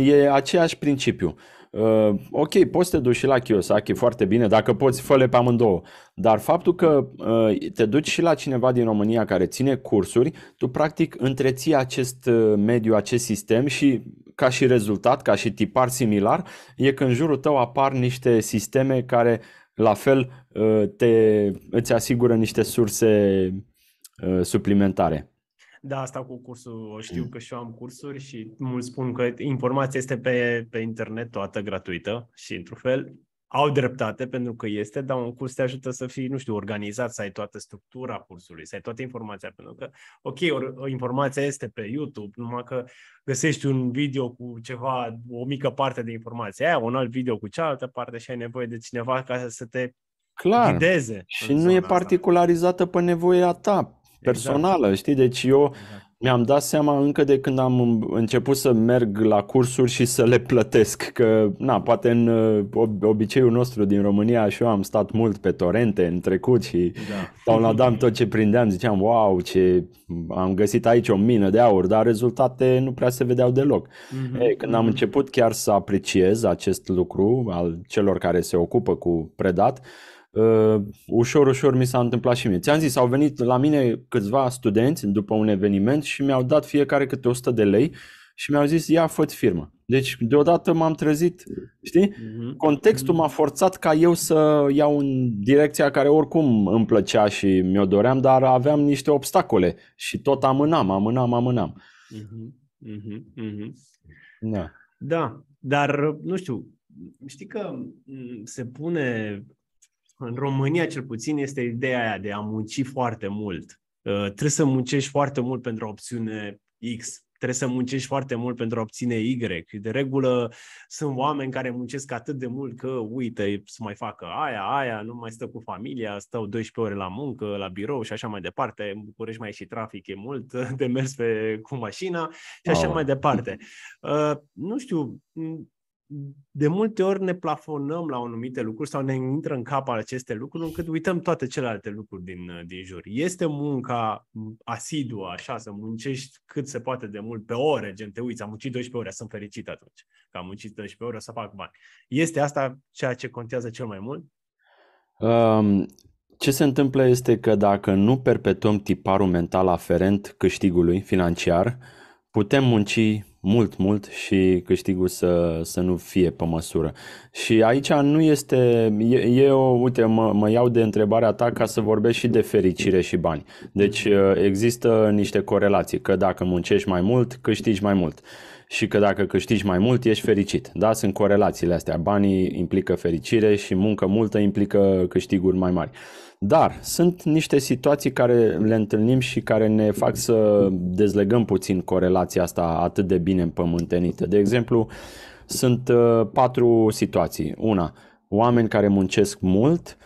E aceeași principiu. Uh, ok, poți să te duci și la Kiyosaki foarte bine, dacă poți, fă pe amândouă. Dar faptul că uh, te duci și la cineva din România care ține cursuri, tu practic întreții acest uh, mediu, acest sistem și ca și rezultat, ca și tipar similar, e că în jurul tău apar niște sisteme care la fel uh, te, îți asigură niște surse uh, suplimentare. Da, asta cu cursul, știu mm. că și eu am cursuri și mulți spun că informația este pe, pe internet toată gratuită și într-un fel au dreptate pentru că este, dar un curs te ajută să fii, nu știu, organizat, să ai toată structura cursului, să ai toată informația, pentru că, ok, or, informația este pe YouTube, numai că găsești un video cu ceva, o mică parte de informație, aia, un alt video cu cealaltă parte și ai nevoie de cineva ca să te Clar. ghideze. Și nu e particularizată asta. pe nevoia ta, Exact. personală, exact. știi? Deci eu exact. mi-am dat seama încă de când am început să merg la cursuri și să le plătesc, că, na, poate în uh, obiceiul nostru din România și eu am stat mult pe torente în trecut și da. dam tot ce prindeam, ziceam, wow, ce am găsit aici o mină de aur, dar rezultate nu prea se vedeau deloc. Mm-hmm. Ei, când am mhm. început chiar să apreciez acest lucru al celor care se ocupă cu predat, uh, uh, ușor, ușor mi s-a întâmplat și mie. Ți-am zis, au venit la mine câțiva studenți după un eveniment și mi-au dat fiecare câte 100 de lei și mi-au zis, ia, fă firmă. Deci, deodată m-am trezit, știi? Mm-hmm. Contextul m-a forțat ca eu să iau în direcția care oricum îmi plăcea și mi-o doream, dar aveam niște obstacole și tot amânam, amânam, amânam. Mm-hmm. Mm-hmm. Da. da, dar, nu știu, știi că mm, se pune în România cel puțin, este ideea aia de a munci foarte mult. Uh, trebuie să muncești foarte mult pentru opțiune X, trebuie să muncești foarte mult pentru a obține Y. De regulă sunt oameni care muncesc atât de mult că uite, să mai facă aia, aia, nu mai stă cu familia, stau 12 ore la muncă, la birou și așa mai departe. În București mai e și trafic, e mult de mers pe, cu mașina și așa wow. mai departe. Uh, nu știu, de multe ori ne plafonăm la anumite lucruri sau ne intră în cap aceste lucruri încât uităm toate celelalte lucruri din, uh, din jur. Este munca asiduă, așa, să muncești cât se poate de mult pe ore, gen te uiți, am muncit 12 ore, sunt fericit atunci că am muncit 12 ore, o să fac bani. Este asta ceea ce contează cel mai mult? Um, ce se întâmplă este că dacă nu perpetuăm tiparul mental aferent câștigului financiar, putem munci mult, mult și câștigul să, să nu fie pe măsură. Și aici nu este, eu, uite, mă, mă iau de întrebarea ta ca să vorbesc și de fericire și bani. Deci uh, există niște corelații, că dacă muncești mai mult, câștigi mai mult. Uh, și că dacă câștigi mai mult, ești fericit. Da? Sunt corelațiile astea. Banii implică fericire și muncă multă implică câștiguri mai mari. Dar sunt niște situații care le întâlnim și care ne fac să dezlegăm puțin corelația asta atât de bine împământenită. De exemplu, sunt uh, patru situații. Una, oameni care muncesc mult,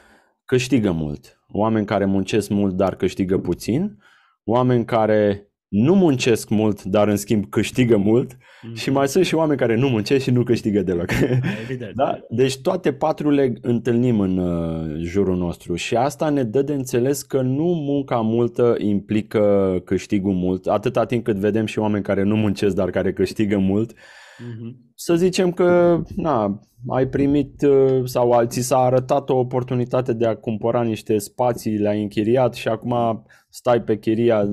câștigă mult. Oameni care muncesc mult, dar câștigă puțin. Oameni care nu muncesc mult, dar în schimb câștigă mult mm. și mai sunt și oameni care nu muncesc și nu câștigă deloc. Da, evident. da? Deci toate patru le întâlnim în uh, jurul nostru și asta ne dă de înțeles că nu munca multă implică câștigul mult, atâta timp cât vedem și oameni care nu muncesc, dar care câștigă mult. Uh, Mhm. Să zicem că na, ai primit uh, sau alții s-a arătat o oportunitate de a cumpăra niște spații, le-ai închiriat și acum stai pe chiria,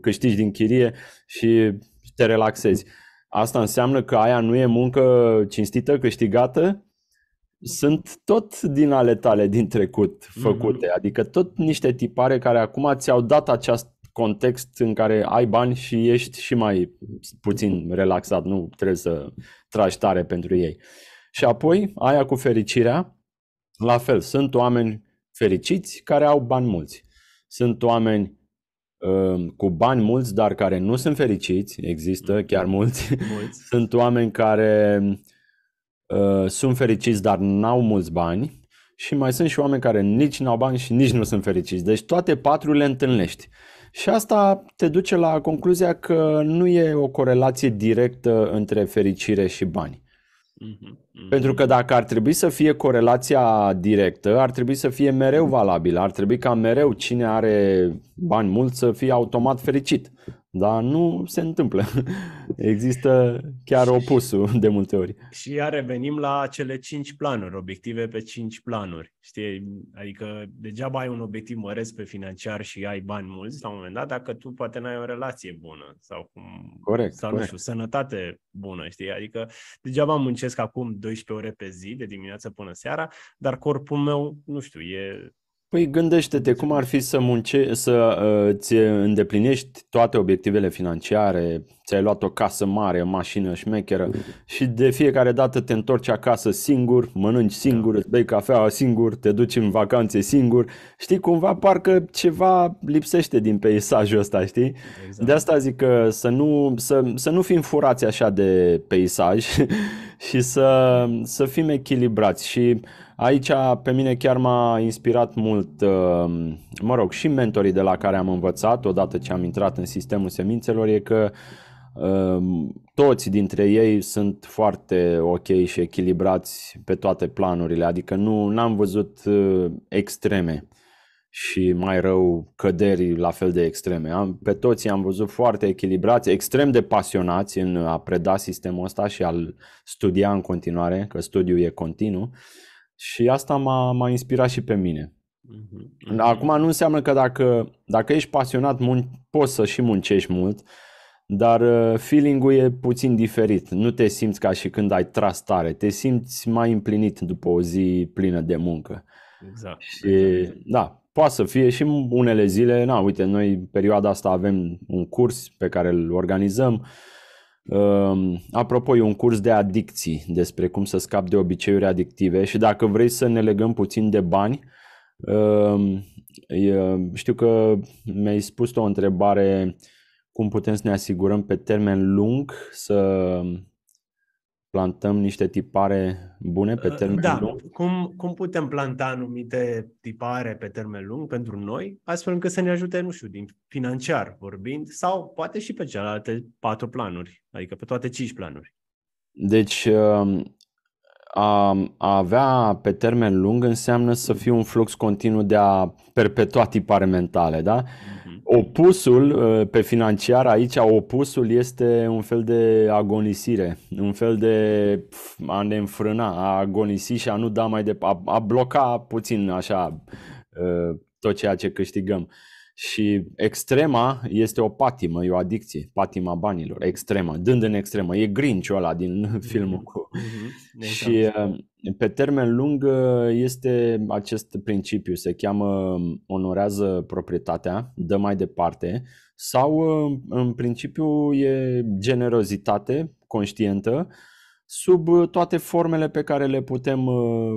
câștigi din chirie și te relaxezi. Asta înseamnă că aia nu e muncă cinstită, câștigată? Sunt tot din ale tale din trecut făcute, mm-hmm. adică tot niște tipare care acum ți-au dat aceast, context în care ai bani și ești și mai puțin relaxat, nu trebuie să tragi tare pentru ei. Și apoi, aia cu fericirea, la fel, sunt oameni fericiți care au bani mulți. Sunt oameni uh, cu bani mulți, dar care nu sunt fericiți, există mm-hmm. chiar mulți. mulți. sunt oameni care uh, sunt fericiți, dar n-au mulți bani. Și mai sunt și oameni care nici n-au bani și nici nu sunt fericiți. Deci toate patru le întâlnești. Și asta te duce la concluzia că nu e o corelație directă între fericire și bani. Mm-hmm. Mhm. Pentru că dacă ar trebui să fie corelația directă, ar trebui să fie mereu valabilă, ar trebui ca mereu cine are bani mulți să fie automat fericit. Dar nu se întâmplă. Există chiar opusul de multe ori. Și iar revenim la cele cinci planuri, obiective pe cinci planuri. Știi? Adică degeaba ai un obiectiv măreț pe financiar și ai bani mulți la un moment dat, dacă tu poate n-ai o relație bună sau, cum, corect, sau corect. nu știu, sănătate bună, știi? Adică degeaba muncesc acum 12 ore pe zi, de dimineață până seara, dar corpul meu, nu știu, e Păi gândește-te cum ar fi să munce, să uh, ți îndeplinești toate obiectivele financiare, ți-ai luat o casă mare, mașină șmecheră și de fiecare dată te întorci acasă singur, mănânci singur, îți bei cafea singur, te duci în vacanțe singur. Știi, cumva parcă ceva lipsește din peisajul ăsta, știi? Exact. De asta zic că să nu, să, să nu fim furați așa de peisaj și să, să fim echilibrați și aici pe mine chiar m-a inspirat mult, um, mă rog, și mentorii de la care am învățat odată ce am intrat în sistemul semințelor e că Ehm, toți dintre ei sunt foarte ok și echilibrați pe toate planurile, adică nu n-am văzut extreme și mai rău căderi la fel de extreme. Am, pe toți am văzut foarte echilibrați, extrem de pasionați în a preda sistemul ăsta și a-l studia în continuare, că studiul e continuu. Și asta m-a, m-a inspirat și pe mine. Mhm. Acum nu înseamnă că dacă, dacă ești pasionat, mun- poți să și muncești mult, dar uh, feeling-ul e puțin diferit. Nu te simți ca și când ai tras tare, te simți mai împlinit după o zi plină de muncă. Exact. Și, exact. da, poate să fie și unele zile, na, uite, noi perioada asta avem un curs pe care îl organizăm. Um, apropo, e un curs de adicții despre cum să scapi de obiceiuri adictive și dacă vrei să ne legăm puțin de bani, um, știu că mi-ai spus o întrebare cum putem să ne asigurăm pe termen lung să plantăm niște tipare bune pe uh, termen da, lung? Cum, cum putem planta anumite tipare pe termen lung pentru noi, astfel încât să ne ajute, nu știu, din financiar vorbind, sau poate și pe celelalte patru planuri, adică pe toate cinci planuri. Deci, um, a, a avea pe termen lung înseamnă să fie un flux continuu de a perpetua tipare mentale, da? Mhm. Opusul ă, pe financiar aici, opusul este un fel de agonisire, un fel de a ne înfrâna, a agonisi și a nu da mai departe, a, a bloca puțin așa ă, tot ceea ce câștigăm. Uh, și extrema este o patimă, e o adicție, patima banilor, extremă, dând în extremă. E grinciul ăla din filmul mhm. cu... Mm-hmm. Și uh, pe termen lung uh, este acest principiu, se cheamă um, onorează proprietatea, dă mai departe sau uh, în principiu e generozitate conștientă sub toate formele pe care le putem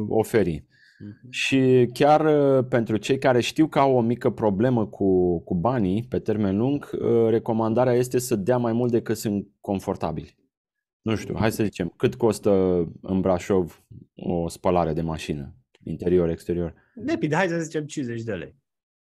oferi. Mm-hmm. Și chiar uh, pentru cei care știu că au o mică problemă cu, cu banii pe termen lung, uh, recomandarea este să dea mai mult decât sunt confortabili. Nu știu, hai să mm-hmm. zicem, cât costă în Brașov o spălare de mașină, interior, exterior? Depinde, hai să zicem 50 de lei.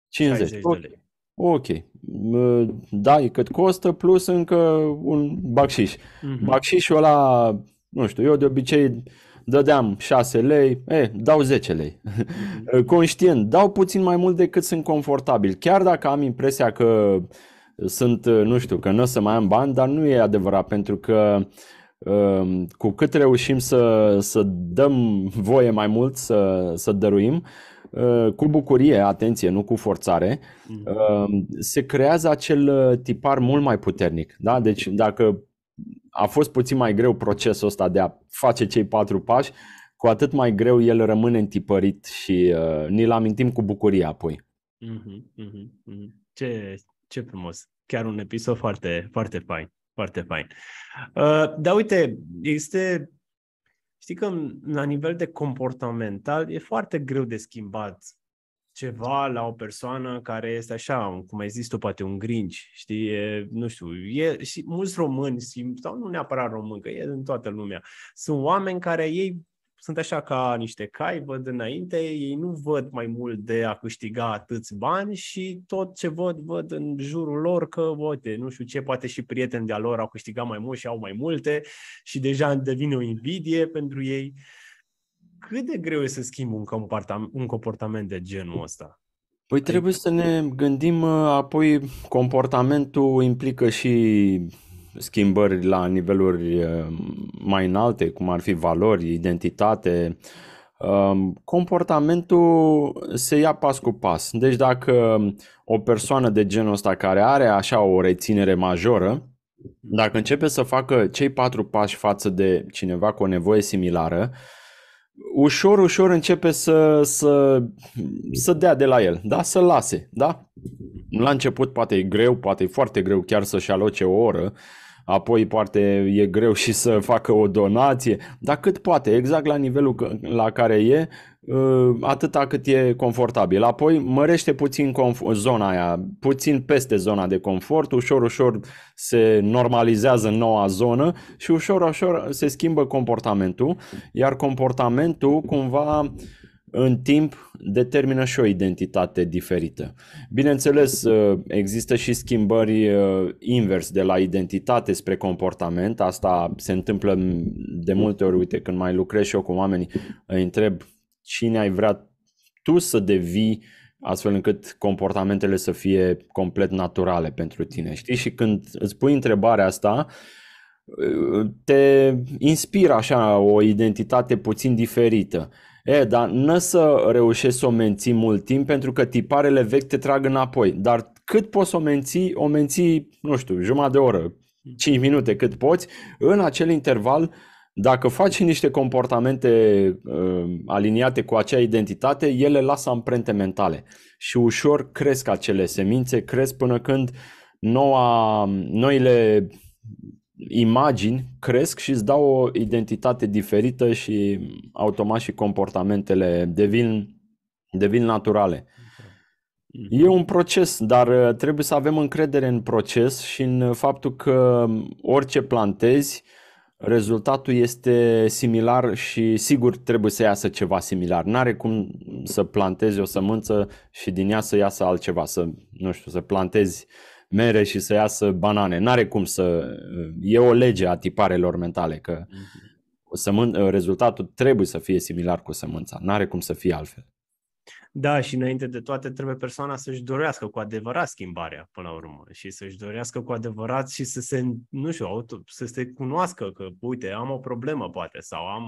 50 de lei. Ok. Uh, Dai cât costă, plus încă un bacșiș. Uh-huh. Bacșișul ăla, nu știu, eu de obicei dădeam 6 lei, e, eh, dau 10 lei. Mhm. Conștient, dau puțin mai mult decât sunt confortabil. Chiar dacă am impresia că sunt, nu știu, că nu o să mai am bani, dar nu e adevărat, pentru că um, cu cât reușim să, să dăm voie mai mult, să, să dăruim, uh, cu bucurie, atenție, nu cu forțare, mhm. um, se creează acel tipar mult mai puternic. Da? Deci dacă a fost puțin mai greu procesul ăsta de a face cei patru pași, cu atât mai greu el rămâne întipărit și uh, ne-l amintim cu bucurie apoi. Mm-hmm, mm-hmm, mm-hmm. Ce, ce frumos! Chiar un episod foarte, foarte fain. Foarte fain. Uh, dar uite, este Știi că la nivel de comportamental e foarte greu de schimbat ceva la o persoană care este așa, cum ai zis tu, poate un grinci, știi, e, nu știu, e, și mulți români, sau nu neapărat români, că e în toată lumea, sunt oameni care ei sunt așa ca niște cai, văd înainte, ei nu văd mai mult de a câștiga atâți bani și tot ce văd, văd în jurul lor că, uite, nu știu ce, poate și prieteni de-a lor au câștigat mai mult și au mai multe și deja devine o invidie pentru ei cât de greu e să schimbi un, comportament, un comportament de genul ăsta? Păi trebuie să ne gândim uh, apoi comportamentul implică și schimbări la niveluri uh, mai înalte, cum ar fi valori, identitate. Um, comportamentul se ia pas cu pas. Deci dacă o persoană de genul ăsta care are așa o reținere majoră, dacă începe să facă cei patru pași față de cineva cu o nevoie similară, ușor, ușor începe să, să, să dea de la el, da? să lase. Da? La început poate e greu, poate e foarte greu chiar să-și aloce o oră uh, apoi poate e greu și să facă o donație, dar cât poate, exact la nivelul la care e, uh, atâta cât e confortabil. Apoi mărește puțin zona aia, puțin peste zona de confort, ușor, ușor se normalizează noua zonă și ușor, ușor se schimbă comportamentul, iar comportamentul cumva uh, în timp determină și o identitate diferită. Bineînțeles, uh, există și schimbări uh, invers de la identitate spre comportament. Asta se întâmplă de multe ori, uite, când mai lucrez și eu cu oamenii, îi întreb cine ai vrea tu să devii astfel încât comportamentele să fie complet naturale pentru tine, știi? Și când îți pui întrebarea asta, uh, te inspiră așa o identitate puțin diferită. E, dar nu să reușești să o menții mult timp pentru că tiparele vechi te trag înapoi. Dar cât poți să o menții, o menții, nu știu, jumătate de oră, 5 minute, cât poți. În acel interval, dacă faci niște comportamente uh, aliniate cu acea identitate, ele lasă amprente mentale și ușor cresc acele semințe, cresc până când noua, noile imagini cresc și îți dau o identitate diferită și automat și comportamentele devin, devin naturale. E un proces, dar uh, trebuie să avem încredere în proces și în uh, faptul că um, orice plantezi, rezultatul este similar și sigur trebuie să iasă ceva similar. N-are cum să plantezi o sămânță și din ea să iasă altceva, să, nu știu, să plantezi uh, mere și să iasă banane. N-are cum să... E o lege a tiparelor mentale că mhm. sămân, rezultatul trebuie să fie similar cu sămânța. N-are cum să fie altfel. Da, și înainte de toate trebuie persoana să-și dorească cu adevărat schimbarea până la urmă și să-și dorească cu adevărat și să se, nu știu, auto, să se cunoască că, uite, am o problemă poate sau am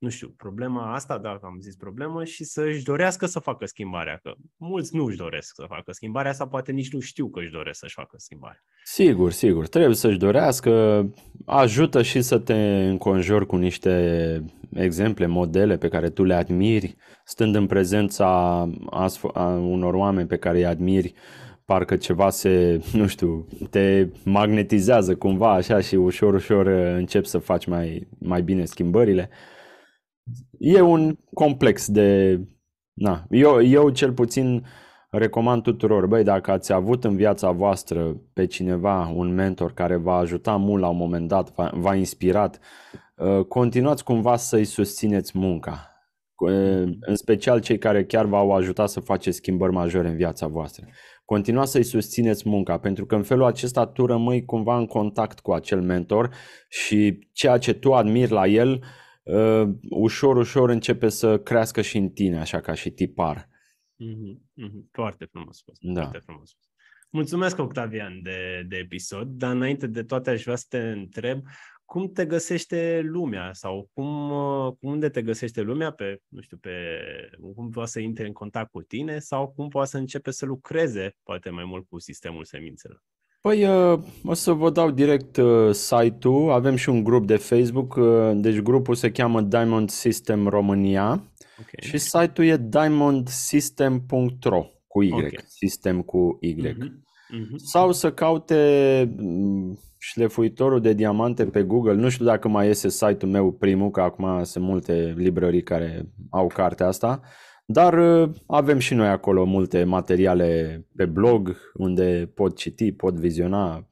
nu știu, problema asta, dacă am zis problemă, și să își dorească să facă schimbarea, că mulți nu își doresc să facă schimbarea sau poate nici nu știu că își doresc să-și facă schimbarea. Sigur, sigur, trebuie să-și dorească, ajută și să te înconjori cu niște exemple, modele pe care tu le admiri, stând în prezența a unor oameni pe care îi admiri, parcă ceva se, nu știu, te magnetizează cumva așa și ușor, ușor uh, încep să faci mai, mai bine schimbările. Uh, E un complex de... Na, eu, eu cel puțin recomand tuturor, băi, dacă ați avut în viața voastră pe cineva, un mentor care v-a ajutat mult la un moment dat, v-a, inspirat, uh, continuați cumva să-i susțineți munca. Uh, în special cei care chiar v-au ajutat să faceți schimbări majore în viața voastră. Continuați să-i susțineți munca, pentru că în felul acesta tu rămâi cumva în contact cu acel mentor și ceea ce tu admiri la el uh, uh, ușor, ușor începe să crească și în tine, așa ca și tipar. Mm-hmm, mm-hmm. Foarte frumos spus. Da. Foarte frumos spus. Mulțumesc, Octavian, de, de episod, dar înainte de toate aș vrea să te întreb cum te găsește lumea sau uh, cum, unde te găsește lumea pe, nu știu, pe cum poate să intre în contact cu tine sau cum poate să începe să lucreze poate mai mult cu sistemul semințelor. Păi uh, o să vă dau direct uh, site-ul, avem și un grup de Facebook, uh, deci grupul se cheamă Diamond System România okay. și site-ul e diamondsystem.ro cu Y, okay. system cu Y. Uh-huh. Uh-huh. Sau să caute mm, șlefuitorul de diamante pe Google. Nu știu dacă mai iese site-ul meu primul, că acum sunt multe librării care au cartea asta. Dar uh, avem și noi acolo multe materiale pe blog unde pot citi, pot viziona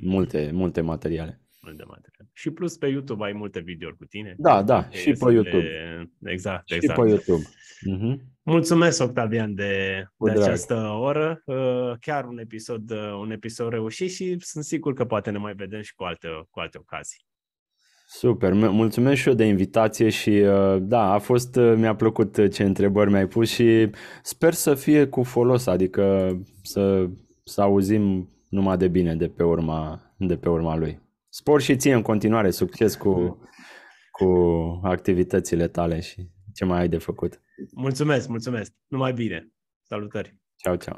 multe, multe materiale. Multe materiale. Și plus pe YouTube ai multe videouri cu tine. Da, da, și pe YouTube. Le... Exact, și exact. Și pe exact. YouTube. Uh-huh. Mulțumesc, Octavian, de, de această oră. Uh, chiar un episod, uh, un episod reușit și sunt sigur că poate ne mai vedem și cu alte, cu alte ocazii. Super, mulțumesc și eu de invitație și uh, da, a fost, uh, mi-a plăcut uh, ce întrebări mi-ai pus și sper să fie cu folos, adică să, să auzim numai de bine de pe urma, de pe urma lui. Spor și ție în continuare, succes cu, cu activitățile tale și ce mai ai de făcut. Mulțumesc, mulțumesc. Numai bine. Salutări. Ciao, ciao.